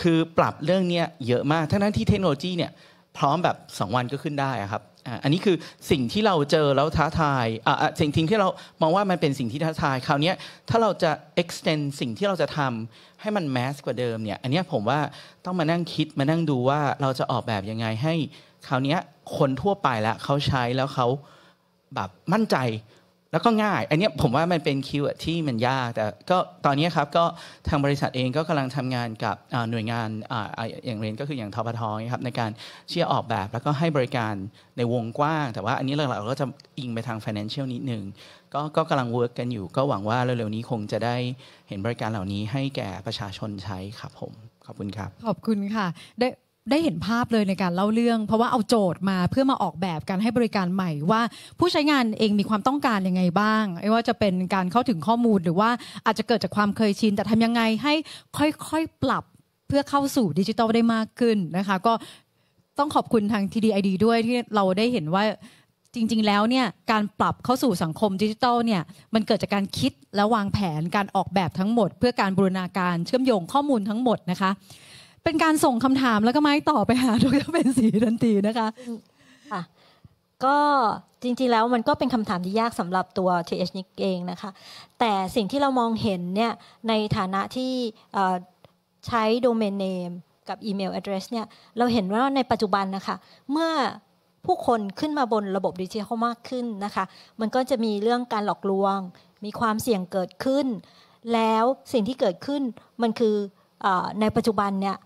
คือปรับเรื่องนี้เยอะมาก ทั้งนั้นที่เทคโนโลยีเนี่ยพร้อมแบบ2วันก็ขึ้นได้ครับอันนี้คือสิ่งที่เราเจอแล้วท้าทายสิ่งทิ้งที่เรามองว่ามันเป็นสิ่งที่ท้าทาย คราวนี้ถ้าเราจะ extend สิ่งที่เราจะทำให้มันแมสกว่าเดิมเนี่ยอันนี้ผมว่าต้องมานั่งคิดมานั่งดูว่าเราจะออกแบบยังไงให้คราวนี้คนทั่วไปแล้วเขาใช้แล้วเขาแบบมั่นใจแล้วก็ง่าย อันนี้ผมว่ามันเป็นคิวที่มันยาก แต่ก็ตอนนี้ครับก็ทางบริษัทเองก็กำลังทำงานกับหน่วยงานออย่างเรนก็คืออย่างทบทองครับในการเชี่ยออกแบบแล้วก็ให้บริการในวงกว้าง แต่ว่าอันนี้หลักๆเราก็จะอิงไปทาง financial นิดนึงก็ก็กำลังเวิร์กกันอยู่ ก็หวังว่าเร็วๆนี้คงจะได้เห็นบริการเหล่านี้ให้แก่ประชาชนใช้ครับ ผม ขอบคุณครับ ขอบคุณค่ะได้ได้เห็นภาพเลยในการเล่าเรื่อง เพราะว่าเอาโจทย์มาเพื่อมาออกแบบการให้บริการใหม่ ว่าผู้ใช้งานเองมีความต้องการยังไงบ้างไม่ว่าจะเป็นการเข้าถึงข้อมูลหรือว่าอาจจะเกิดจากความเคยชินแต่ทำยังไงให้ค่อยๆปรับเพื่อเข้าสู่ดิจิทัลได้มากขึ้นนะคะ ก็ต้องขอบคุณทาง TDID ด้วยที่เราได้เห็นว่าจริง ๆ แล้วเนี่ยการปรับเข้าสู่สังคมดิจิทัลเนี่ยมันเกิดจากการคิดและวางแผนการออกแบบทั้งหมด เพื่อการบรูรณาการเชื่อมโยงข้อมูลทั้งหมดนะคะเป็นการส่งคำถามแล้วก็ไม้ต่อไปหาดรเป็นสีทันทีนะคะ ก็จริงๆแล้วมันก็เป็นคำถามที่ยากสำหรับตัว TH นิกเองนะคะ แต่สิ่งที่เรามองเห็นเนี่ย ในฐานะที่ใช้โดเมนเนมกับอีเมลแอดเดรสเนี่ยเราเห็นว่าในปัจจุบันนะคะ เมื่อผู้คนขึ้นมาบนระบบดิจิทัลมากขึ้นนะคะ มันก็จะมีเรื่องการหลอกลวง มีความเสี่ยงเกิดขึ้น แล้วสิ่งที่เกิดขึ้นมันคืออในปัจจุบันเนี่ย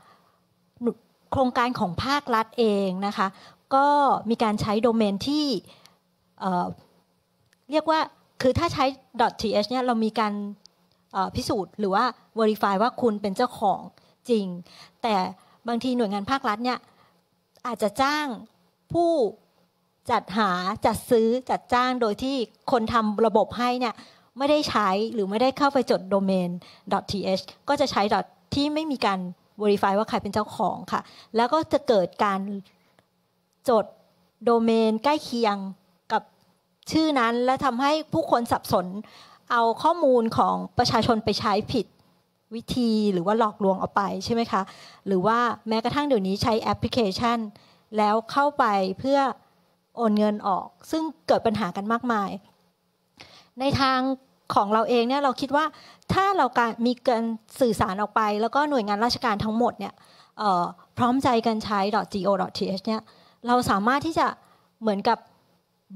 โครงการของภาครัฐเองนะคะก็มีการใช้โดเมนที่เรียกว่าคือถ้าใช้ .th เนี่ยเรามีการพิสูจน์หรือว่า verify ว่าคุณเป็นเจ้าของจริง แต่บางทีหน่วยงานภาครัฐเนี่ย อาจจะจ้างผู้จัดหาจัดซื้อจัดจ้างโดยที่คนทำระบบให้เนี่ยไม่ได้ใช้หรือไม่ได้เข้าไปจดโดเมน .th ก็จะใช้ที่ไม่มีการบริไฟว่าใครเป็นเจ้าของค่ะ แล้วก็จะเกิดการ จดโดเมนใกล้เคียงกับชื่อนั้นและทำให้ผู้คนสับสน เอาข้อมูลของประชาชนไปใช้ผิดวิธีหรือว่าหลอกลวงเอาไปใช่ไหมคะ หรือว่าแม้กระทั่งเดี๋ยวนี้ใช้แอปพลิเคชัน แล้วเข้าไปเพื่อ โอนเงินออก ซึ่งเกิดปัญหากันมากมาย ในทางของเราเองเนี่ย เราคิดว่าถ้าเราการมีการสื่อสารออกไป แล้วก็หน่วยงานราชการทั้งหมดเนี่ยพร้อมใจกันใช้ .go.th เนี่ยเราสามารถที่จะเหมือนกับ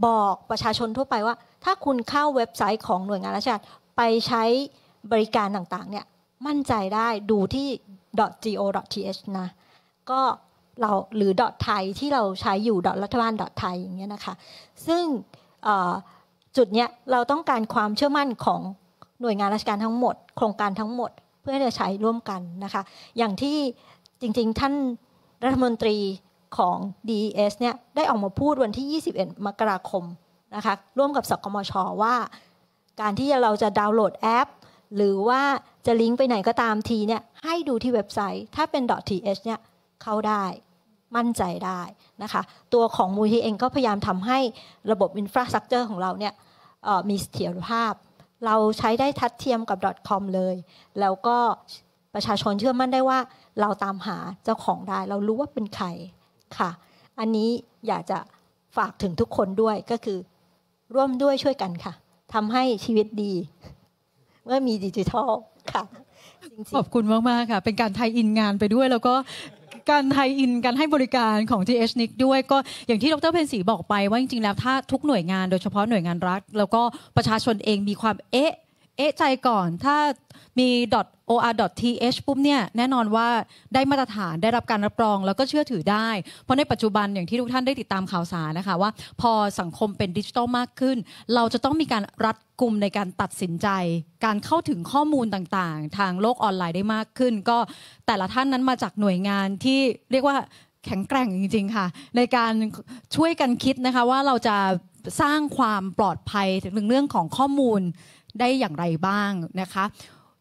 บอกประชาชนทั่วไปว่า ถ้าคุณเข้าเว็บไซต์ของหน่วยงานราชการ ไปใช้บริการต่างๆเนี่ยมั่นใจได้ดูที่ .go.th นะก็เราหรือ .thai ที่เราใช้อยู่รัฐบาล .thai อย่างเงี้ยนะคะซึ่งจุดเนี้ยเราต้องการความเชื่อมั่นของหน่วยงานราชการทั้งหมด โครงการทั้งหมดเพื่อจะใช้ร่วมกันนะคะ อย่างที่จริงๆท่านรัฐมนตรีของ DES เนี่ยได้ออกมาพูดวันที่ 21 มกราคมนะคะร่วมกับสกมชว่า การที่เราจะดาวน์โหลดแอป หรือว่าจะลิงก์ไปไหนก็ตามทีเนี่ยให้ดูที่เว็บไซต์ ถ้าเป็น .th เนี่ยเข้าได้มั่นใจได้นะคะ ตัวของมูลที่เองก็พยายามทำให้ระบบอินฟราสตรักเจอร์ของเราเนี่ยมีเสถียรภาพ เราใช้ได้ทัดเทียมกับ .com เลย แล้วก็ประชาชนเชื่อมั่นได้ว่า เราตามหาเจ้าของได้ เรารู้ว่าเป็นใครค่ะ อันนี้อยากจะฝากถึงทุกคนด้วยก็คือร่วมด้วยช่วยกันค่ะทำให้ชีวิตดี เมื่อมีดิจิทัลค่ะ ขอบคุณมาก ๆ ค่ะเป็นการไทยอินงานไปด้วยแล้วก็การไทยอินการให้บริการของ t h n i c ด้วย ก็อย่างที่ดรเพนสีบอกไป ว่าจริงๆแล้วถ้าทุกหน่วยงานโดยเฉพาะหน่วยงานรัฐแล้วก็ประชาชนเองมีความเอ๊ะเอ๊ะใจก่อนถ้ามี .or.th ปุ๊บเนี่ยแน่นอนว่าได้มาตรฐานได้รับการรับรอง แล้วก็เชื่อถือได้เพราะในปัจจุบันอย่างที่ทุกท่านได้ติดตามข่าวสารนะคะว่า พอสังคมเป็นดิจิทัลมากขึ้น เราจะต้องมีการรัดกลุ่มในการตัดสินใจ การเข้าถึงข้อมูลต่างๆ ทางโลกออนไลน์ได้มากขึ้น ก็แต่ละท่านนั้นมาจากหน่วยงานที่เรียกว่าแข็งแกร่งจริงๆค่ะในการช่วยกันคิดนะคะว่าเราจะสร้างความปลอดภัยถึงเรื่องของข้อมูลได้อย่างไรบ้างนะคะ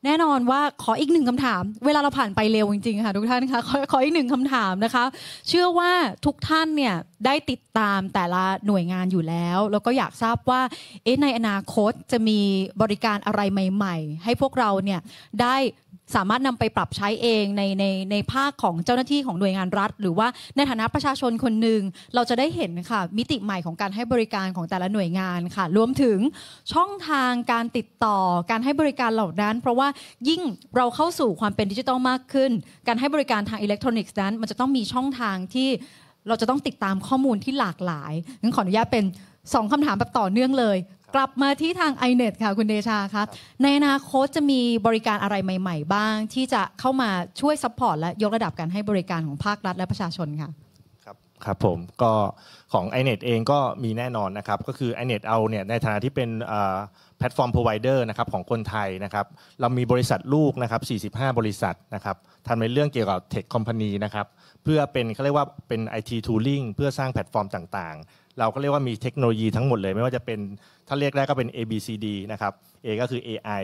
แน่นอนว่าขออีกหนึ่งคำถาม เวลาเราผ่านไปเร็วจริงๆ ค่ะ ทุกท่านคะขอขออีกหนึ่งคำถามนะคะ เชื่อว่าทุกท่านเนี่ยได้ติดตามแต่ละหน่วยงานอยู่แล้วแล้วก็อยากทราบว่าเอในอนาคตจะมีบริการอะไรใหม่ ๆ ให้พวกเราเนี่ยได้สามารถนำไปปรับใช้เองในในในภาคของเจ้าหน้าที่ของหน่วยงานรัฐ หรือว่าในฐานะประชาชนคนหนึ่งเราจะได้เห็นค่ะมิติใหม่ของการให้บริการของแต่ละหน่วยงานค่ะ รวมถึง ช่องทางการติดต่อการให้บริการเหล่านั้นเพราะว่ายิ่งเราเข้าสู่ความเป็นดิจิทัลมากขึ้น การให้บริการทางอิเล็กทรอนิกส์นั้น มันจะต้องมีช่องทางที่เราจะต้องติดตามข้อมูลที่หลากหลายงั้นขออนุญาตเป็น 2 คำถามแบบต่อเนื่องเลยกลับมาที่ทาง i n e t ค่ะคุณเดชาครับในอนาคตจะมีบริการอะไรใหม่ ๆบ้างที่จะเข้ามาช่วยซัพพอร์ตและยกระดับการให้บริการของภาครัฐและประชาชนค่ะครับครับผมก็ของ i n e t เองก็มีแน่นอนนะครับก็คือ i n e t เอาเนี่ยในฐานะที่เป็นแพลตฟอร์มพรีเวเดอร์นะครับของคนไทยนะครับเรามีบริษัทลูกนะครับ 45 บริษัทนะครับทำในเรื่องเกี่ยวกับเทคคอมพานีนะครับเพื่อเป็นเขาเรียกว่าเป็น IT Tooling เพื่อสร้างแพลตฟอร์มต่างๆเราก็เรียกว่ามีเทคโนโลยีทั้งหมดเลยไม่ว่าจะเป็นถ้าเรียกได้ก็เป็น A B C D นะครับ A ก็คือ AI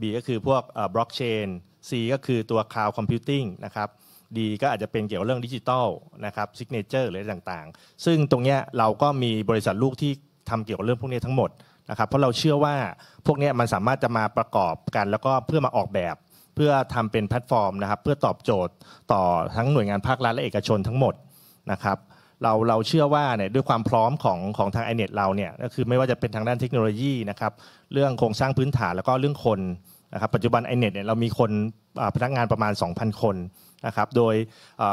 B ก็คือพวกบล็อกเชน C ก็คือตัว Cloud Computing นะครับ D ก็อาจจะเป็นเกี่ยวเรื่องดิจิทัลนะครับซิกเนเจอร์หรือต่างๆ ซึ่งตรงนี้เราก็มีบริษัทลูกที่ทำเกี่ยวกับเรื่องพวกนี้ทั้งหมดนะครับเพราะเราเชื่อว่าพวกนี้มันสามารถจะมาประกอบกัน แล้วก็เพื่อมาออกแบบ เพื่อทำเป็นแพลตฟอร์มนะครับ เพื่อตอบโจทย์ต่อทั้งหน่วยงานภาครัฐและเอกชนทั้งหมดนะครับเราเราเชื่อว่าเนี่ยด้วยความพร้อมของของทางไอเน็ตเราเนี่ยก็คือไม่ว่าจะเป็นทางด้านเทคโนโลยีนะครับเรื่องโครงสร้างพื้นฐานแล้วก็เรื่องคนนะครับปัจจุบันไอเน็ตเนี่ยเรามีคนพนักงานประมาณ 2,000 คนนะครับโดย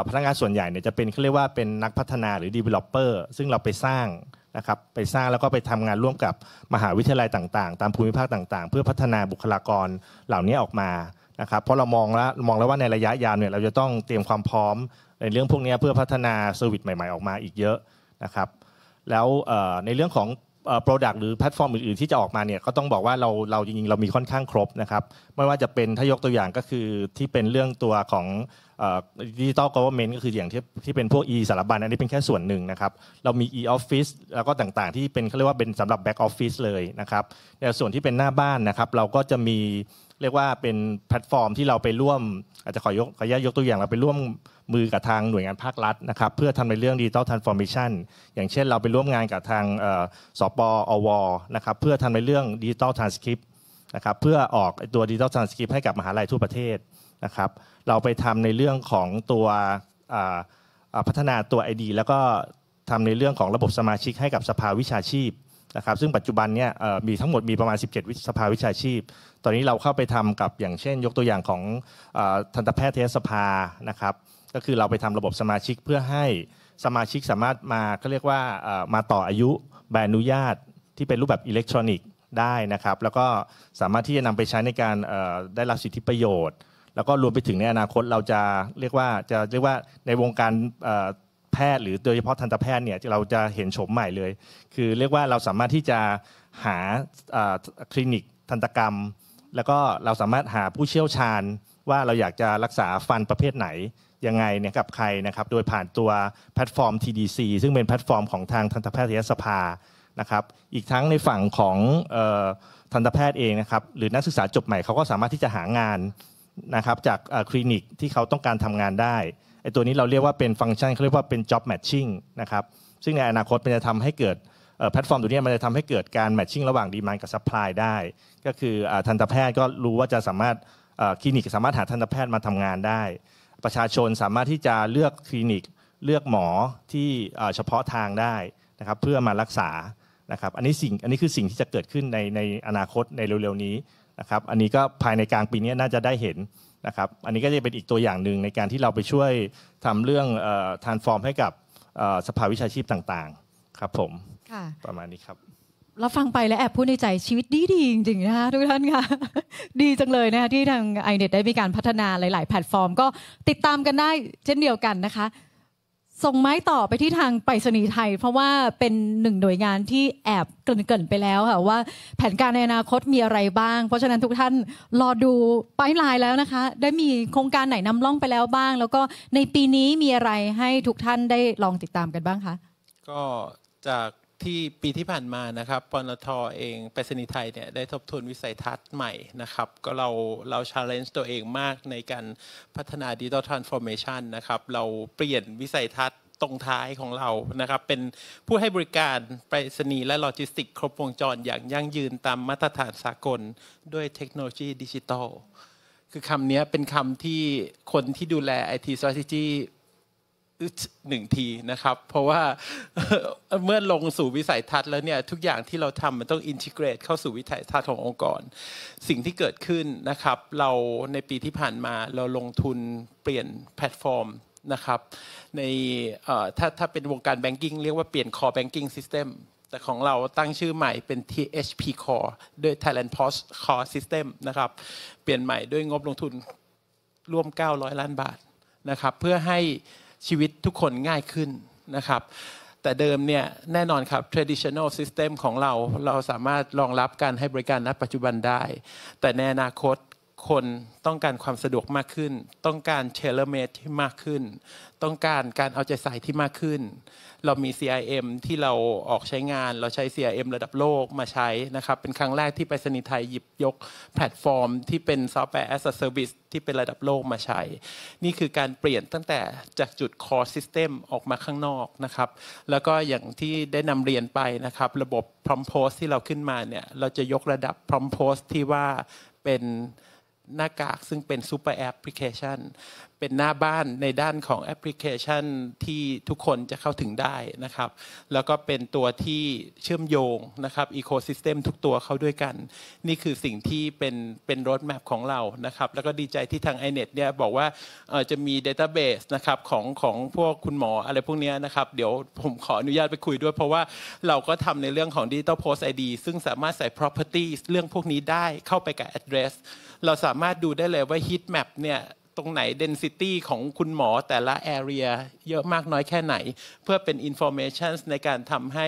พนักงานส่วนใหญ่เนี่ยจะเป็นเขาเรียกว่าเป็นนักพัฒนาหรือ developer ซึ่งเราไปสร้างนะครับไปสร้างแล้วก็ไปทำงานร่วมกับมหาวิทยาลัยต่างๆ ตามภูมิภาคต่าง ๆ เพื่อพัฒนาบุคลากรเหล่านี้ออกมานะครับเพราะเรามองแล้วมองแล้วว่าในระยะยาวเนี่ยเราจะต้องเตรียมความพร้อมในเรื่องพวกนี้เพื่อพัฒนาเซอร์วิสใหม่ๆออกมาอีกเยอะนะครับแล้วในเรื่องของโปรดักต์หรือแพลตฟอร์มอื่นๆที่จะออกมาเนี่ยก็ต้องบอกว่าเราเราจริงๆเรามีค่อนข้างครบนะครับไม่ว่าจะเป็นถ้ายกตัวอย่างก็คือที่เป็นเรื่องตัวของดิจิตอลกอล์เมนต์ก็คืออย่างที่ที่เป็นพวก e สารบัญอันนี้เป็นแค่ส่วนหนึ่งนะครับเรามี e office แล้วก็ต่างๆ ที่เป็นเขาเรียกว่าเป็นสำหรับ back office เลยนะครับในส่วนที่เป็นหน้าบ้านนะครับเราก็จะมีเรียกว่าเป็นแพลตฟอร์มที่เราไปร่วมอาจจะขอยกขอยายกตัวอย่างเราไปร่วมมือกับทางหน่วยงานภาครัฐนะครับ เพื่อทำในเรื่องดิจิทัลทรานส์ฟอร์เมชันอย่างเช่นเราไปร่วมงานกับทางสปออวนะครับเพื่อทำในเรื่องดิจิทัลทรานสคริปต์นะครับเพื่อออกตัวดิจิทัลทรานสคริปต์ให้กับมหาลัยทั่วประเทศนะครับ เราไปทำในเรื่องของตัวพัฒนาตัว ID แล้วก็ทำในเรื่องของระบบสมาชิกให้กับสภาวิชาชีพนะครับ ซึ่งปัจจุบันเนี่ยมีทั้งหมดมีประมาณ 17สภาวิชาชีพ ตอนนี้เราเข้าไปทำกับอย่างเช่น ยกตัวอย่างของทันตแพทยสภานะครับก็คือเราไปทำระบบสมาชิกเพื่อให้สมาชิกสามารถมาก็เรียกว่ามาต่ออายุใบอนุญาตที่เป็นรูปแบบอิเล็กทรอนิกส์ได้นะครับ แล้วก็สามารถที่จะนำไปใช้ในการได้รับสิทธิประโยชน์ แล้วก็รวมไปถึงในอนาคตเราจะเรียกว่าจะเรียกว่าในวงการแพทย์ หรือโดยเฉพาะทันตแพทย์เนี่ยเราจะเห็นโฉมใหม่เลย คือเรียกว่าเราสามารถที่จะหาคลินิกทันตกรรม แล้วก็เราสามารถหาผู้เชี่ยวชาญว่าเราอยากจะรักษาฟันประเภทไหนยังไงเนี่ยกับใครนะครับโดยผ่านตัวแพลตฟอร์ม TDC ซึ่งเป็นแพลตฟอร์มของทางทันตแพทยสภานะครับอีกทั้งในฝั่งของทันตแพทย์เองนะครับหรือนักศึกษาจบใหม่เขาก็สามารถที่จะหางานนะครับจากคลินิกที่เขาต้องการทำงานได้ไอตัวนี้เราเรียกว่าเป็นฟังก์ชันเขาเรียกว่าเป็น job matching นะครับซึ่งในอนาคตมันจะทำให้เกิดแพลตฟอร์ม ตัวนี้มันจะทำให้เกิดการแมทชิ่งระหว่างดีมานกับซัพพลายได้ ก็คือทันตแพทย์ก็รู้ว่าจะสามารถคลินิกสามารถหาทันตแพทย์มาทำงานได้ประชาชนสามารถที่จะเลือกคลินิกเลือกหมอที่เฉพาะทางได้นะครับ เพื่อมารักษานะครับ อันนี้สิ่งอันนี้คือสิ่งที่จะเกิดขึ้นในในอนาคตในเร็วๆนี้นะครับ อันนี้ก็ภายในกลางปีนี้น่าจะได้เห็นนะครับ อันนี้ก็จะเป็นอีกตัวอย่างหนึ่งในการที่เราไปช่วยทำเรื่องทานฟอร์มให้กับสภาวิชาชีพต่างๆครับ ผมประมาณนี้ครับเราฟังไปแล้วแอบพูดในใจชีวิตดีดีจริงๆนะคะทุกท่านค่ะ ดีจังเลยนะคะที่ทางไอเน็ตได้มีการพัฒนาหลาย ๆ แพลตฟอร์ม ก็ติดตามกันได้ เช่นเดียวกันนะคะ ส่งไม้ต่อไปที่ทางไปรษณีย์ไทย เพราะว่าเป็นหนึ่งหน่วยงานที่แอบเกินๆไปแล้วค่ะว่า แผนการในอนาคตมีอะไรบ้าง เพราะฉะนั้นทุกท่านรอดูป้ายลายแล้วนะคะ ได้มีโครงการไหนนำล่องไปแล้วบ้าง แล้วก็ในปีนี้มีอะไรให้ทุกท่านได้ลองติดตามกันบ้างคะก็จากที่ปีที่ผ่านมานะครับปนทอเอง ไปรษณีย์ไทยเนี่ย ได้ทบทวนวิสัยทัศน์ใหม่นะครับก็เราเราชาร์เลนจ์ตัวเองมากในการพัฒนาดิจิทัลทรานส์ฟอร์เมชันนะครับเราเปลี่ยนวิสัยทัศน์ตรงท้ายของเรานะครับ เป็นผู้ให้บริการไปรษณีย์และโลจิสติกครบวงจรอย่างยั่งยืนตามมาตรฐานสากลด้วยเทคโนโลยีดิจิทัลคือคำนี้เป็นคำที่คนที่ดูแล IT Strategy หนึ่งทีนะครับเพราะว่าเมื่อลงสู่วิสัยทัศน์แล้วเนี่ยทุกอย่างที่เราทำมันต้องอินทิเกรต เข้าสู่วิสัยทัศน์ขององค์กร สิ่งที่เกิดขึ้นนะครับ เราในปีที่ผ่านมาเราลงทุนเปลี่ยนแพลตฟอร์มนะครับในถ้าถ้าเป็นวงการแบงกิ้งเรียกว่าเปลี่ยนคอแบงกิ้งซิสเต็มแต่ของเราตั้งชื่อใหม่เป็น THP Core ด้วย Thailand Post Core System นะครับเปลี่ยนใหม่ด้วยงบลงทุนร่วม900ล้านบาทนะครับ เพื่อให้ชีวิตทุกคนง่ายขึ้นนะครับแต่เดิมเนี่ยแน่นอนครับ traditional system ของเราเราสามารถรองรับการให้บริการณ ปัจจุบันได้ แต่ในอนาคตคนต้องการความสะดวกมากขึ้น ต้องการเชลเมตที่มากขึ้น ต้องการการเอาใจใส่ที่มากขึ้นเรามี CIM ที่เราออกใช้งานเราใช้ CIM ระดับโลกมาใช้นะครับเป็นครั้งแรกที่ไปสนิทไทยหยิบยกแพลตฟอร์ม ที่เป็นซอฟต์แวร์ as a service ที่เป็นระดับโลกมาใช้ นี่คือการเปลี่ยนตั้งแต่จากจุด core system ออกมาข้างนอกนะครับ แล้วก็อย่างที่ได้นำเรียนไปนะครับ ระบบ prompt post ที่เราขึ้นมาเนี่ย เราจะยกระดับ prompt post ที่ว่าเป็นหน้ากากซึ่งเป็นซูเปอร์แอปพลิเคชันเป็นหน้าบ้านในด้านของแอปพลิเคชันที่ทุกคนจะเข้าถึงได้นะครับแล้วก็เป็นตัวที่เชื่อมโยงนะครับอีโคซิสเต็มทุกตัวเข้าด้วยกัน นี่คือสิ่งที่เป็นเป็นรถแมพของเรานะครับแล้วก็ดีใจที่ทาง i n e t เนี่ยบอกว่าจะมีเดต้าเบสนะครับของของพวกคุณหมออะไรพวกนี้นะครับเดี๋ยวผมขออนุญาตไปคุยด้วย เพราะว่าเราก็ทำในเรื่องของ Digital Post ID ซึ่งสามารถใส่ properties เรื่องพวกนี้ได้เข้าไปกับ address เราสามารถดูได้เลยว่า heat map เนี่ยตรงไหน density ของคุณหมอแต่ละ area เยอะมากน้อยแค่ไหน เพื่อเป็น information ในการทำให้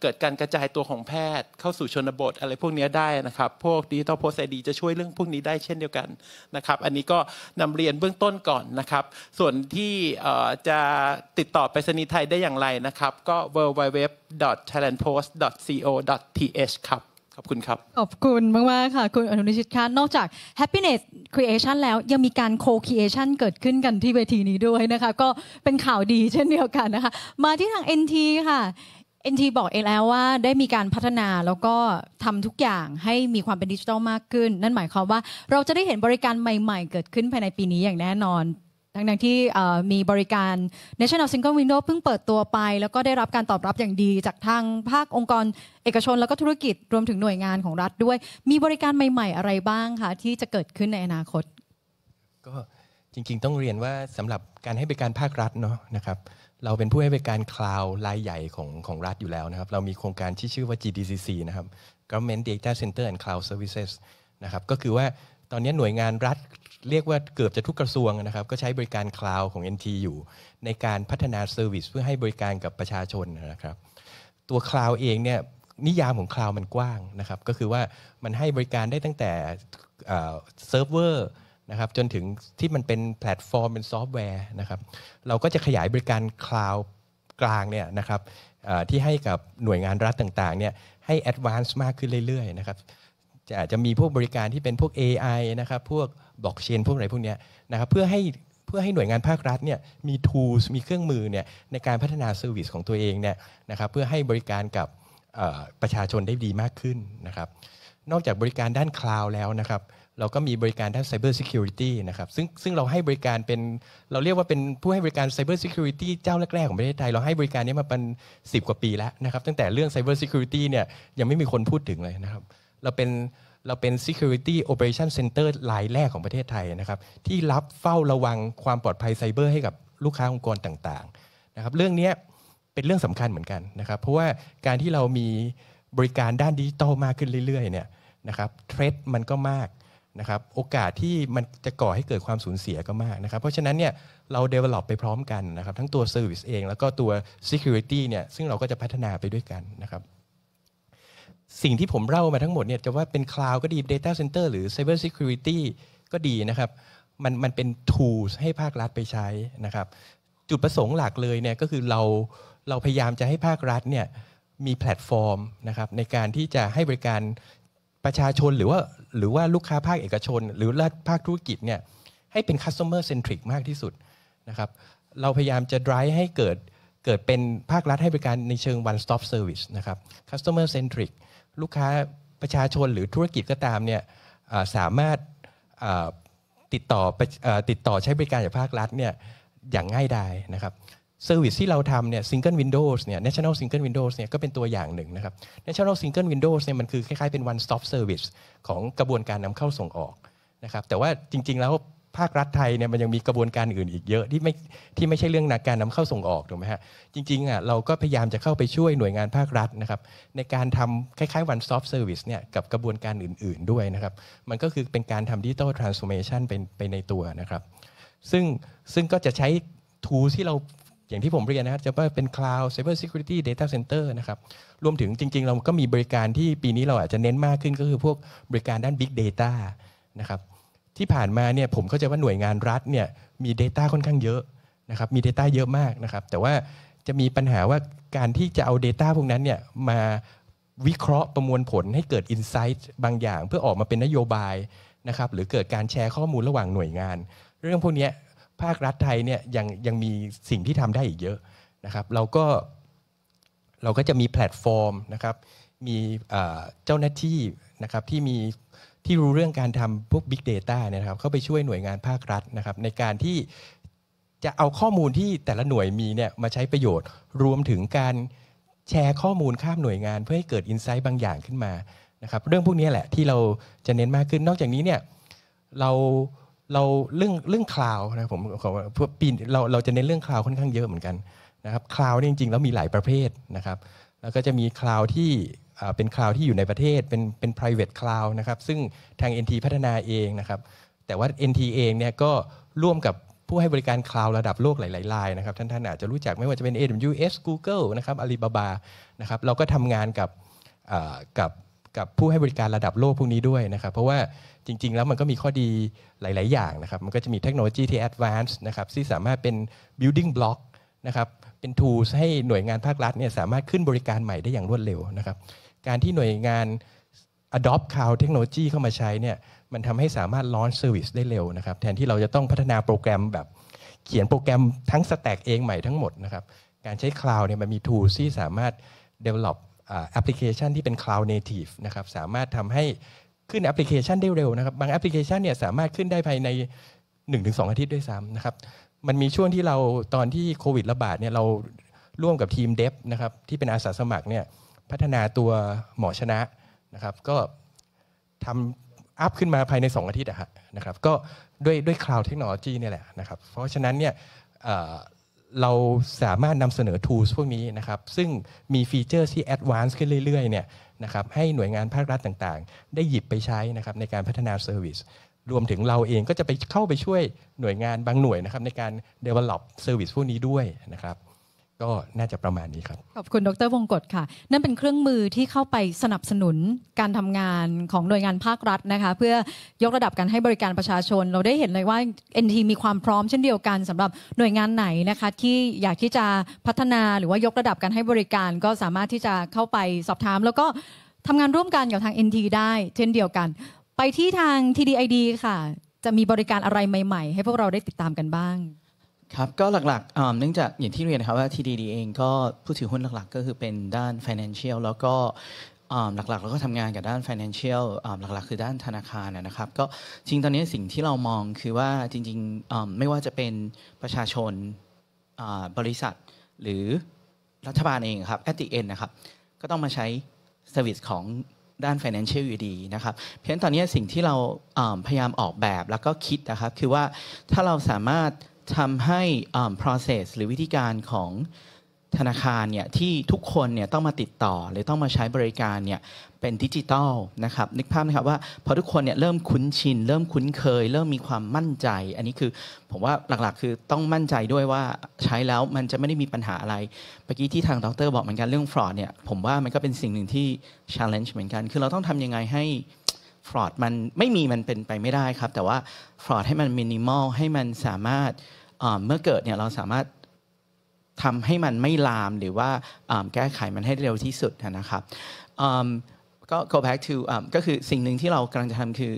เกิดการกระจายตัวของแพทย์ เข้าสู่ชนบทอะไรพวกนี้ได้นะครับพวก Digital Post ID จะช่วยเรื่องพวกนี้ได้เช่นเดียวกันนะครับ อันนี้ก็นำเรียนเบื้องต้นก่อนนะครับ ส่วนที่จะติดต่อไปสนีไทยได้อย่างไรนะครับ ก็ www.thailandpost.co.th ครับขอบคุณครับ ขอบคุณ มากมากค่ะคุณอนุนิชิตค่ะ นอกจาก happiness creation แล้วยังมีการ co-creation เกิดขึ้นกันที่เวทีนี้ด้วยนะคะ ก็เป็นข่าวดีเช่นเดียวกันนะคะ มาที่ทาง NT ค่ะ NT บอกเองแล้วว่าได้มีการพัฒนาแล้วก็ทำทุกอย่างให้มีความเป็นดิจิทัลมากขึ้น นั่นหมายความว่า เราจะได้เห็นบริการใหม่ๆ เกิดขึ้นภายในปีนี้อย่างแน่นอนทั้งนที่มีบริการ National Single Window เพิ่งเปิดตัวไป แล้วก็ได้รับการตอบรับอย่างดีจากทางภาคองค์กรเอกชนแล้วก็ธุรกิจ รวมถึงหน่วยงานของรัฐด้วยมีบริการใหม่ๆ อะไรบ้างคะที่จะเกิดขึ้นในอนาคตก็จริงๆต้องเรียนว่าสำหรับการให้บริการภาครัฐเนาะนะครับเราเป็นผู้ให้บริการคลาวด์รายใหญ่ของของรัฐอยู่แล้วนะครับเรามีโครงการที่ชื่อว่า GDCC นะครับ Government Data Center and Cloud Services นะครับก็คือว่าตอนนี้หน่วยงานรัฐเรียกว่าเกือบจะทุกกระทรวงนะครับ ก็ใช้บริการคลาวด์ของ NT อยู่ ในการพัฒนาเซอร์วิสเพื่อให้บริการกับประชาชนนะครับ ตัวคลาวด์เองเนี่ยนิยามของคลาวด์มันกว้างนะครับก็คือว่ามันให้บริการได้ตั้งแต่เซิร์ฟเวอร์นะครับจนถึงที่มันเป็นแพลตฟอร์มเป็นซอฟต์แวร์นะครับเราก็จะขยายบริการคลาวด์กลางเนี่ยนะครับที่ให้กับหน่วยงานรัฐต่างๆเนี่ยให้แอดวานซ์มากขึ้นเรื่อยๆ นะครับจะอาจจะมีพวกบริการที่เป็นพวก AI นะครับ พวกบล็อกเชนพวกอะไรพวกนี้นะครับ เพื่อให้เพื่อให้หน่วยงานภาครัฐเนี่ยมี tools มีเครื่องมือเนี่ยในการพัฒนาเซอร์วิสของตัวเองเนี่ยนะครับ เพื่อให้บริการกับประชาชนได้ดีมากขึ้นนะครับ นอกจากบริการด้านคลาวด์แล้วนะครับ เราก็มีบริการด้านไซเบอร์ซิเคียวริตี้นะครับ ซึ่งซึ่งเราให้บริการเป็นเราเรียกว่าเป็นผู้ให้บริการไซเบอร์ซิเคียวริตี้เจ้าแรก ๆ ของประเทศไทยเราให้บริการนี้มาเป็น10 กว่าปีแล้วนะครับ ตั้งแต่เรื่องไซเบอร์ซิเคียวริตี้เนี่ยยังไม่มีคนพูดถึงเลยนะครับเราเป็นเราเป็น Security Operation Center รายแรกของประเทศไทยนะครับที่รับเฝ้าระวังความปลอดภัยไซเบอร์ให้กับลูกค้าองค์กรต่างๆนะครับเรื่องนี้เป็นเรื่องสำคัญเหมือนกันนะครับ เพราะว่าการที่เรามีบริการด้านดิจิตอลมากขึ้นเรื่อยๆเนี่ยนะครับเทรดมันก็มากนะครับโอกาสที่มันจะก่อให้เกิดความสูญเสียก็มากนะครับเพราะฉะนั้นเนี่ยเรา develop ไปพร้อมกันนะครับ ทั้งตัว Service เองแล้วก็ตัว Security เนี่ยซึ่งเราก็จะพัฒนาไปด้วยกันนะครับสิ่งที่ผมเล่ามาทั้งหมดเนี่ยจะว่าเป็นคลาวก็ดี Data Center หรือ Cyber Security ก็ดีนะครับมันมันเป็น tools ให้ภาครัฐไปใช้นะครับจุดประสงค์หลักเลยเนี่ยก็คือเราเราพยายามจะให้ภาครัฐเนี่ยมีแพลตฟอร์มนะครับในการที่จะให้บริการประชาชนหรือว่าหรือว่าลูกค้าภาคเอกชนหรือภาคธุรกิจเนี่ยให้เป็น customer centric มากที่สุดนะครับเราพยายามจะ drive ให้เกิดเกิดเป็นภาครัฐให้บริการในเชิง one stop service นะครับ customer centric ลูกค้าประชาชนหรือธุรกิจก็ตามเนี่ยสามารถติดต่อติดต่อใช้บริการจากภาครัฐเนี่ยอย่างง่ายดายนะครับเซอร์วิสที่เราทำเนี่ยซิงเกิลวินโดว์เนี่ย national single windows เนี่ยก็เป็นตัวอย่างหนึ่งนะครับ national single windows เนี่ยมันคือ คล้ายๆเป็น one stop service ของกระบวนการนำเข้าส่งออกนะครับแต่ว่าจริง ๆแล้วภาครัฐไทยเนี่ยมันยังมีกระบวนการอื่นอีกเยอะที่ไม่ที่ไม่ใช่เรื่องนะการนำเข้าส่งออกถูกไหมฮะจริงๆอ่ะเราก็พยายามจะเข้าไปช่วยหน่วยงานภาครัฐนะครับ ในการทำคล้ายๆ one s ต์เ service เนี่ยกับกระบวนการอื่นๆด้วยนะครับ มันก็คือเป็นการทำดิจิตอลทรานส์โอมชันเป็นไปในตัวนะครับซึ่งซึ่งก็จะใช้ทูที่เราอย่างที่ผมเรียนนะครับจะว่าเป็น Cloud Cyber Security Data Center นะครับรวมถึงจริงๆ เราก็มีบริการที่ปีนี้เราอาจจะเน้นมากขึ้นก็คือพวกบริการด้าน Big Data นะครับที่ผ่านมาเนี่ยผมเข้าใจว่าหน่วยงานรัฐเนี่ยมี Data ค่อนข้างเยอะนะครับมี Data เยอะมากนะครับแต่ว่าจะมีปัญหาว่าการที่จะเอา Data พวกนั้นเนี่ยมาวิเคราะห์ประมวลผลให้เกิด Insight บางอย่าง เพื่อออกมาเป็นนโยบายนะครับหรือเกิดการแชร์ข้อมูลระหว่างหน่วยงาน เรื่องพวกนี้ภาครัฐไทยเนี่ยยังยังมีสิ่งที่ทำได้อีกเยอะนะครับ เราก็เราก็จะมีแพลตฟอร์มนะครับมีเจ้าหน้าที่นะครับที่มีที่รู้เรื่องการทำพวก Big Data เนี่ยนะครับ เข้าไปช่วยหน่วยงานภาครัฐนะครับในการที่จะเอาข้อมูลที่แต่ละหน่วยมีเนี่ยมาใช้ประโยชน์ รวมถึงการแชร์ข้อมูลข้ามหน่วยงาน เพื่อให้เกิดอินไซต์บางอย่างขึ้นมานะครับเรื่องพวกนี้แหละที่เราจะเน้นมากขึ้น นอกจากนี้เนี่ยเราเราเรื่องเรื่องคลาวนะผมขอพ่อปีนเราเราจะเน้นเรื่องคลาวค่อนข้างเยอะเหมือนกันนะครับคลาวนี่จริงๆแล้วมีหลายประเภทนะครับ แล้วก็จะมีคลาวที่เป็นคลาวที่อยู่ในประเทศเป็นเป็น private cloud นะครับซึ่งทาง NT พัฒนาเองนะครับแต่ว่า NT เองเนี่ยก็ร่วมกับผู้ให้บริการคลาวระดับโลกหลายๆรายนะครับท่านท่านอาจจะรู้จักไม่ว่าจะเป็น AWS Google นะครับ Alibaba นะครับเราก็ทำงานกับกับกับผู้ให้บริการระดับโลกพวกนี้ด้วยนะครับ เพราะว่าจริง ๆ แล้วมันก็มีข้อดีหลาย ๆ อย่างนะครับมันก็จะมีเทคโนโลยีที่ advanced นะครับที่สามารถเป็น building block นะครับเป็น tools ให้หน่วยงานภาครัฐเนี่ยสามารถขึ้นบริการใหม่ได้อย่างรวดเร็วนะครับการที่หน่วยงาน adopt cloud technology เข้ามาใช้เนี่ย มันทำให้สามารถ launch service ได้เร็วนะครับ แทนที่เราจะต้องพัฒนาโปรแกรมแบบเขียนโปรแกรมทั้ง stack เองใหม่ทั้งหมดนะครับ การใช้ cloud เนี่ย มันมี tools ที่สามารถ develop a อ p พลิเคชันที่เป็น cloud native นะครับ สามารถทำให้ขึ้นแอปพลิเคชันได้เร็วนะครับ บางแอปพลิเคชันเนี่ย สามารถขึ้นได้ภายใน 1-2 อาทิตย์ด้วยซ้ำนะครับ มันมีช่วงที่เราตอนที่โควิดระบาดเนี่ย เราร่วมกับทีมเดฟนะครับที่เป็นอาสาสมัครเนี่ยพัฒนาตัวหมอชนะนะครับ ก็ทำอัพขึ้นมาภายใน 2 อาทิตย์นะครับ ก็ด้วยด้วยคลาวด์เทคโนโลยีนี่แหละนะครับ เพราะฉะนั้นเนี่ยเราสามารถนำเสนอ tools พวกนี้นะครับ ซึ่งมีฟีเจอร์ที่แอดวานซ์ขึ้นเรื่อยๆ เนี่ยนะครับ ให้หน่วยงานภาครัฐต่างๆ ได้หยิบไปใช้นะครับในการพัฒนาเซอร์วิสรวมถึงเราเองก็จะไปเข้าไปช่วยหน่วยงานบางหน่วยนะครับในการ develop service พวกนี้ด้วยนะครับก็น่าจะประมาณนี้ครับขอบคุณดรวงกฎค่ะ นั่นเป็นเครื่องมือที่เข้าไปสนับสนุนการทำงานของหน่วยงานภาครัฐนะคะ เพื่อยกระดับการให้บริการประชาชน เราได้เห็นเลยว่า NT มีความพร้อมเช่นเดียวกัน สำหรับหน่วยงานไหนนะคะ ที่อยากที่จะพัฒนาหรือว่ายกระดับการให้บริการ ก็สามารถที่จะเข้าไปสอบถาม แล้วก็ทำงานร่วมกันกับทาง NT ได้ เช่นเดียวกัน ไปที่ทาง TDID ค่ะ จะมีบริการอะไรใหม่ ๆ ให้พวกเราได้ติดตามกันบ้างครับก็หลักๆเนื่องจากอย่างที่เรียนนะครับว่า TDD เองก็ผู้ถือหุ้นหลักๆ ก็คือเป็นด้าน financial แล้วก็หลักๆเราก็ทำงานกับด้าน financial หลักๆ คือด้านธนาคารนะครับก็จริงตอนนี้สิ่งที่เรามองคือว่าจริงๆไม่ว่าจะเป็นประชาชนบริษัทหรือรัฐบาลเองครับ at the end นะครับก็ต้องมาใช้ service ของด้าน financial อยู่ดีนะครับเพราะฉะนั้นตอนนี้สิ่งที่เราพยายามออกแบบแล้วก็คิดนะครับ คือว่าถ้าเราสามารถทำให้ process หรือวิธีการของธนาคารเนี่ยที่ทุกคนเนี่ยต้องมาติดต่อ หรือต้องมาใช้บริการเนี่ยเป็นดิจิตอลนะครับนึกภาพนะครับว่าพอทุกคนเนี่ยเริ่มคุ้นชินเริ่มคุ้นเคยเริ่มมีความมั่นใจ อันนี้คือผมว่าหลักๆคือต้องมั่นใจด้วยว่าใช้แล้วมันจะไม่ได้มีปัญหาอะไรเมื่อกี้ที่ทางดร บอกเหมือนกันเรื่องฟรอดเนี่ย ผมว่ามันก็เป็นสิ่งหนึ่งที่ challenge เหมือนกัน คือเราต้องทำยังไงให้ฟรอดมันไม่มีมันเป็นไปไม่ได้ครับ แต่ว่าฟรอดให้มันมินิมอลให้มันสามารถเมื่อเกิดเนี่ยเราสามารถทำให้มันไม่ลามหรือว่าแก้ไขมันให้เร็วที่สุดนะครับก็ go back to ก็คือสิ่งหนึ่งที่เรากำลังจะทำคือ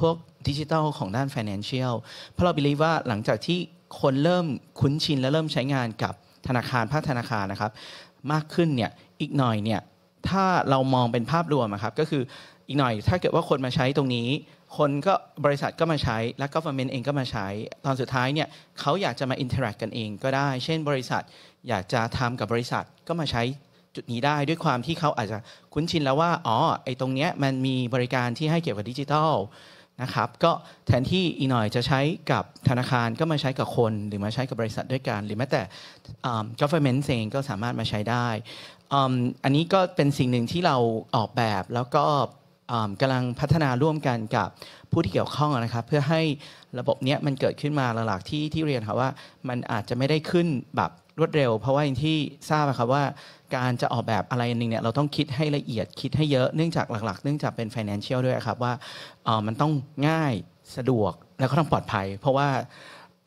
พวกดิจิทัลของด้าน financial เพราะเรา believe ว่าหลังจากที่คนเริ่มคุ้นชินและเริ่มใช้งานกับธนาคารภาคธนาคารนะครับ มากขึ้นเนี่ยอีกหน่อยเนี่ยถ้าเรามองเป็นภาพรวมครับก็คืออีกหน่อยถ้าเกิดว่าคนมาใช้ตรงนี้คนก็บริษัทก็มาใช้และก็ฟอร์เมนเองก็มาใช้ ตอนสุดท้ายเนี่ยเขาอยากจะมาอินเทอร์แอคกันเอง ก็ได้เช่น บริษัทอยากจะทำกับบริษัทก็มาใช้จุดนี้ได้ ด้วยความที่เขาอาจจะคุ้นชินแล้วว่าอ๋อไอ้ตรงเนี้ยมันมีบริการที่ให้เกี่ยวกับดิจิทัลนะครับก็แทนที่อีหน่อยจะใช้กับธนาคารก็มาใช้กับคนหรือมาใช้กับบริษัทด้วยกัน หรือแม้แต่ government เองก็สามารถมาใช้ได้อันนี้ก็เป็นสิ่งหนึ่งที่เราออกแบบแล้วก็กำลังพัฒนาร่วมกันกับผู้ที่เกี่ยวข้องนะครับ เพื่อให้ระบบเนี้ยมันเกิดขึ้นมาหลักๆที่ที่เรียนครับว่ามันอาจจะไม่ได้ขึ้นแบบรวดเร็ว เพราะว่าอย่างที่ทราบนะครับว่าการจะออกแบบอะไรนึงเนี่ยเราต้องคิดให้ละเอียดคิดให้เยอะเนื่องจากหลักๆ เนื่องจากเป็น financial ด้วยครับว่ามันต้องง่ายสะดวกแล้วก็ต้องปลอดภัย เพราะว่า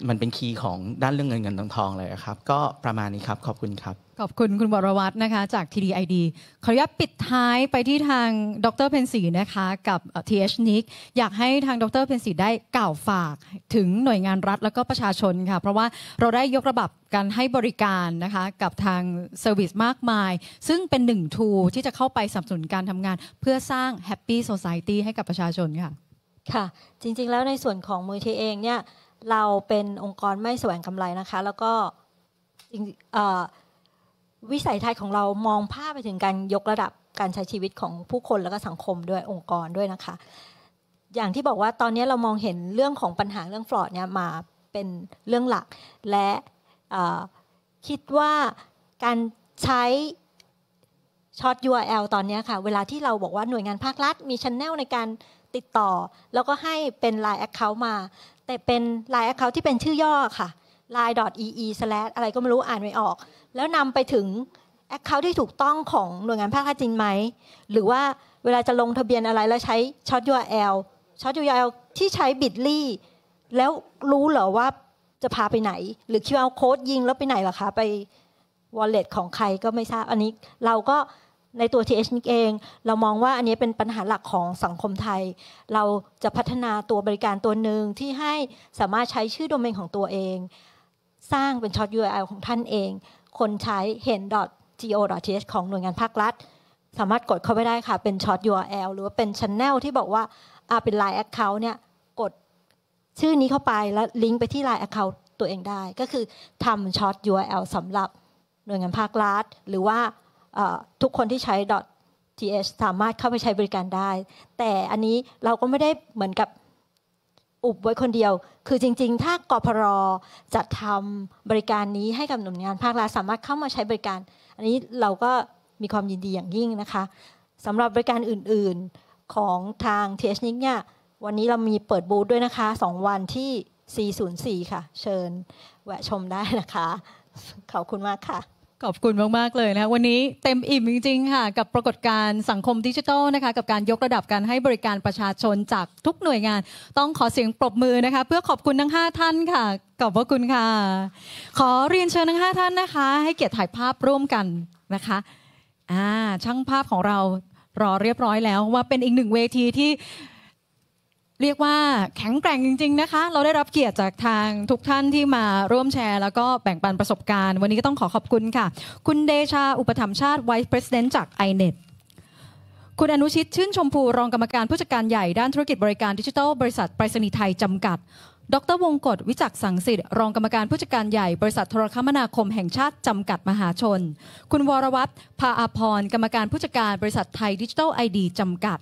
มันเป็นคีย์ของด้านเรื่องเงินเงินทองทองเลยครับก็ประมาณนี้ครับ ขอบคุณครับขอบคุณคุณวรวัตรนะคะ จาก TDID ขออนุญาตปิดท้ายไปที่ทางดรเพนสีนะคะ กับ TH n i c อยากให้ทางดรเพนสีได้กล่าวฝากถึงหน่วยงานรัฐแล้วก็ประชาชนค่ะ เพราะว่าเราได้ยกระดับการให้บริการนะคะ กับทางเซอร์วิสมากมาย ซึ่งเป็นหนึ่งทูที่จะเข้าไปสนับสนุนการทำงาน เพื่อสร้างแฮปปี้โซซายตี้ให้กับประชาชนค่ะ ค่ะ จริงๆแล้วในส่วนของมือทีเองเนี่ยเราเป็นองค์กรไม่แสวงกำไรนะคะแล้วก็เวิสัยทัศน์ของเรามองภาพไปถึงการยกระดับการใช้ชีวิตของผู้คนแล้วก็สังคมด้วยองค์กรด้วยนะคะ อย่างที่บอกว่าตอนนี้เรามองเห็นเรื่องของปัญหาเรื่องฟลอดเนี่ยมาเป็นเรื่องหลัก และคิดว่าการใช้ช็อต URL ตอนนี้ค่ะเวลาที่เราบอกว่าหน่วยงานภาครัฐ มีชันแนลในการติดต่อ แล้วก็ให้เป็น Line Account มา แต่เป็น Line Account ที่เป็นชื่อย่อค่ะ line.ee/ อะไรก็ไม่รู้อ่านไม่ออก แล้วนำไปถึงอคเคาท์ที่ถูกต้องของหน่วยงานภาครัฐจริงไหม หรือว่าเวลาจะลงทะเบียนอะไรแล้วใช้ช็อต URL ช็อต URL ที่ใช้บิดลี่แล้วรู้เหรอว่าจะพาไปไหน หรือคิวอาโค้ดยิงแล้วไปไหนหรอคะ ไปวอลเล็ตของใครก็ไม่ทราบ อันนี้ เราก็ในตัว TH นิกเอง เรามองว่าอันนี้เป็นปัญหาหลักของสังคมไทย เราจะพัฒนาตัวบริการตัวหนึ่งที่ให้สามารถใช้ชื่อโดเมนของตัวเองสร้างเป็นช็อต URL ของท่านเอง คนใช้เห็น g o t h ของหน่วยงานภาครัฐ สามารถกดเข้าไปได้ค่ะ เป็นช็อต URL หรือว่าเป็นชันแนลที่บอกว่าเป็น Line Account เนี่ยกดชื่อนี้เข้าไปแล้วลิงก์ไปที่ Line Account ตัวเองได้ ก็คือทำช็อต URL สำหรับหน่วยงานภาครัฐหรือว่าทุกคนที่ใช้ .th สามารถเข้าไปใช้บริการได้ แต่อันนี้เราก็ไม่ได้เหมือนกับอุบไว้คนเดียว คือจริง ๆ ถ้ากพรจัดทำบริการนี้ให้กับหน่วยงานภาครัฐสามารถเข้ามาใช้บริการ อันนี้เราก็มีความยินดีอย่างยิ่งนะคะสำหรับบริการอื่น ๆของทาง t h นิกเนี่ย วันนี้เรามีเปิดบูธด้วยนะคะ 2 วันที่ 404 ค่ะ เชิญแวะชมได้นะคะ ขอบคุณมากค่ะขอบคุณมากๆเลยนะคะวันนี้เต็มอิ่มจริงๆค่ะกับปรากฏการณ์สังคมดิจิทัลนะคะ กับการยกระดับการให้บริการประชาชนจากทุกหน่วยงาน ต้องขอเสียงปรบมือนะคะเพื่อขอบคุณทั้ง 5 ท่านค่ะขอบพระคุณค่ะ ขอเรียนเชิญทั้ง 5 ท่านนะคะ ให้เกียรติถ่ายภาพร่วมกันนะคะอ่าช่างภาพของเรารอเรียบร้อยแล้วว่าเป็นอีกหนึ่งเวทีที่เรียกว่าแข็งแกร่งจริงๆนะคะเราได้รับเกียรติจากทางทุกท่านที่มาร่วมแชร์แล้วก็แบ่งปันประสบการณ์ วันนี้ก็ต้องขอขอบคุณค่ะ คุณเดชาอุปถัมชาติไวส์เพรสเดน n t จาก i n e t คุณอนุชิต ชื่นชมพู รองกรรมการผู้จัดการใหญ่ด้านธุรกิจบริการดิจิทัลบริษัทไปรษณีย์ไทยจำกัด ดรวงกฎวิจักสังสิทธิ์รองกรรมการผู้จัดการใหญ่บริษัทโทรคมนาคมแห่งชาติจำกัดมหาชน คุณวรวัตรพาอาพรกรรมการผู้จัดการบริษัทไทยดิจิทัลไอดีจำกัด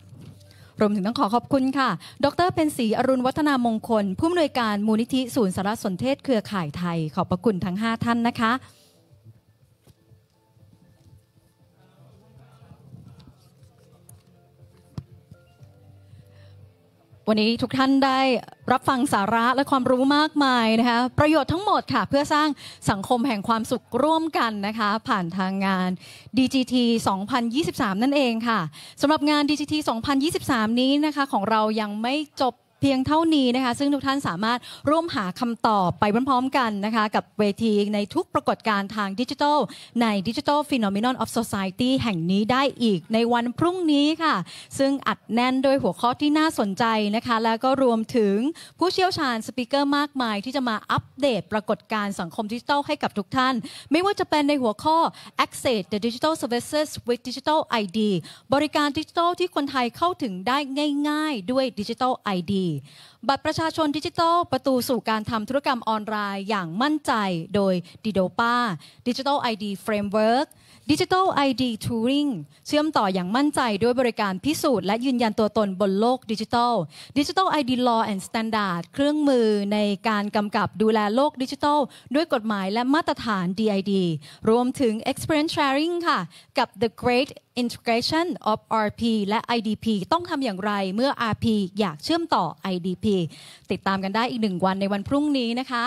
รวมถึงต้องขอขอบคุณค่ะ ดรเป็นศรีอรุณวัฒนามงคล ผู้อำนวยการมูลนิธิ ศูนย์สารสนเทศเครือข่ายไทย ขอบพระคุณทั้ง 5 ท่านนะคะวันนี้ทุกท่านได้รับฟังสาระและความรู้มากมายนะคะประโยชน์ทั้งหมดค่ะเพื่อสร้างสังคมแห่งความสุขร่วมกันนะคะผ่านทางงาน DGT 2023 นั่นเองค่ะสำหรับงาน DGT 2023 นี้นะคะของเรายังไม่จบเพียงเท่านี้นะคะซึ่งทุกท่านสามารถร่วมหาคำตอบไปพร้อมๆกันนะคะกับเวทีในทุกปรากฏการณ์ทางดิจิทัลใน Digital Phenomenon of Society แห่งนี้ได้อีกในวันพรุ่งนี้ค่ะ ซึ่งอัดแน่นด้วยหัวข้อที่น่าสนใจนะคะแล้วก็รวมถึงผู้เชี่ยวชาญสปิเกอร์มากมายที่จะมาอัปเดตปรากฏการณ์สังคมดิจิทัลให้กับทุกท่าน ไม่ว่าจะเป็นในหัวข้อ Access the Digital Services with Digital ID บริการดิจิทัลที่คนไทยเข้าถึงได้ง่าย ๆด้วยดิจิทัล ID บัตรประชาชนดิจิทัลประตูสู่การทำธุรกรรมออนไลน์อย่างมั่นใจ โดยดิโดปาดิจิทัลไอดีเฟรมเวิร์ก Digital ID Framework ดิจิทัล ID Touring เชื่อมต่ออย่างมั่นใจด้วยบริการพิสูจน์และยืนยันตัวตนบนโลกดิจิทัลดิจิทัล ID Law and Standard เครื่องมือในการกำกับดูแลโลกดิจิทัลด้วยกฎหมายและมาตรฐาน DID รวมถึง Experience Sharing ค่ะ กับ The Great Integration of RP และ IDP ต้องทำอย่างไรเมื่อ RP อยากเชื่อมต่อ IDP ติดตามกันได้อีกหนึ่งวันในวันพรุ่งนี้นะคะ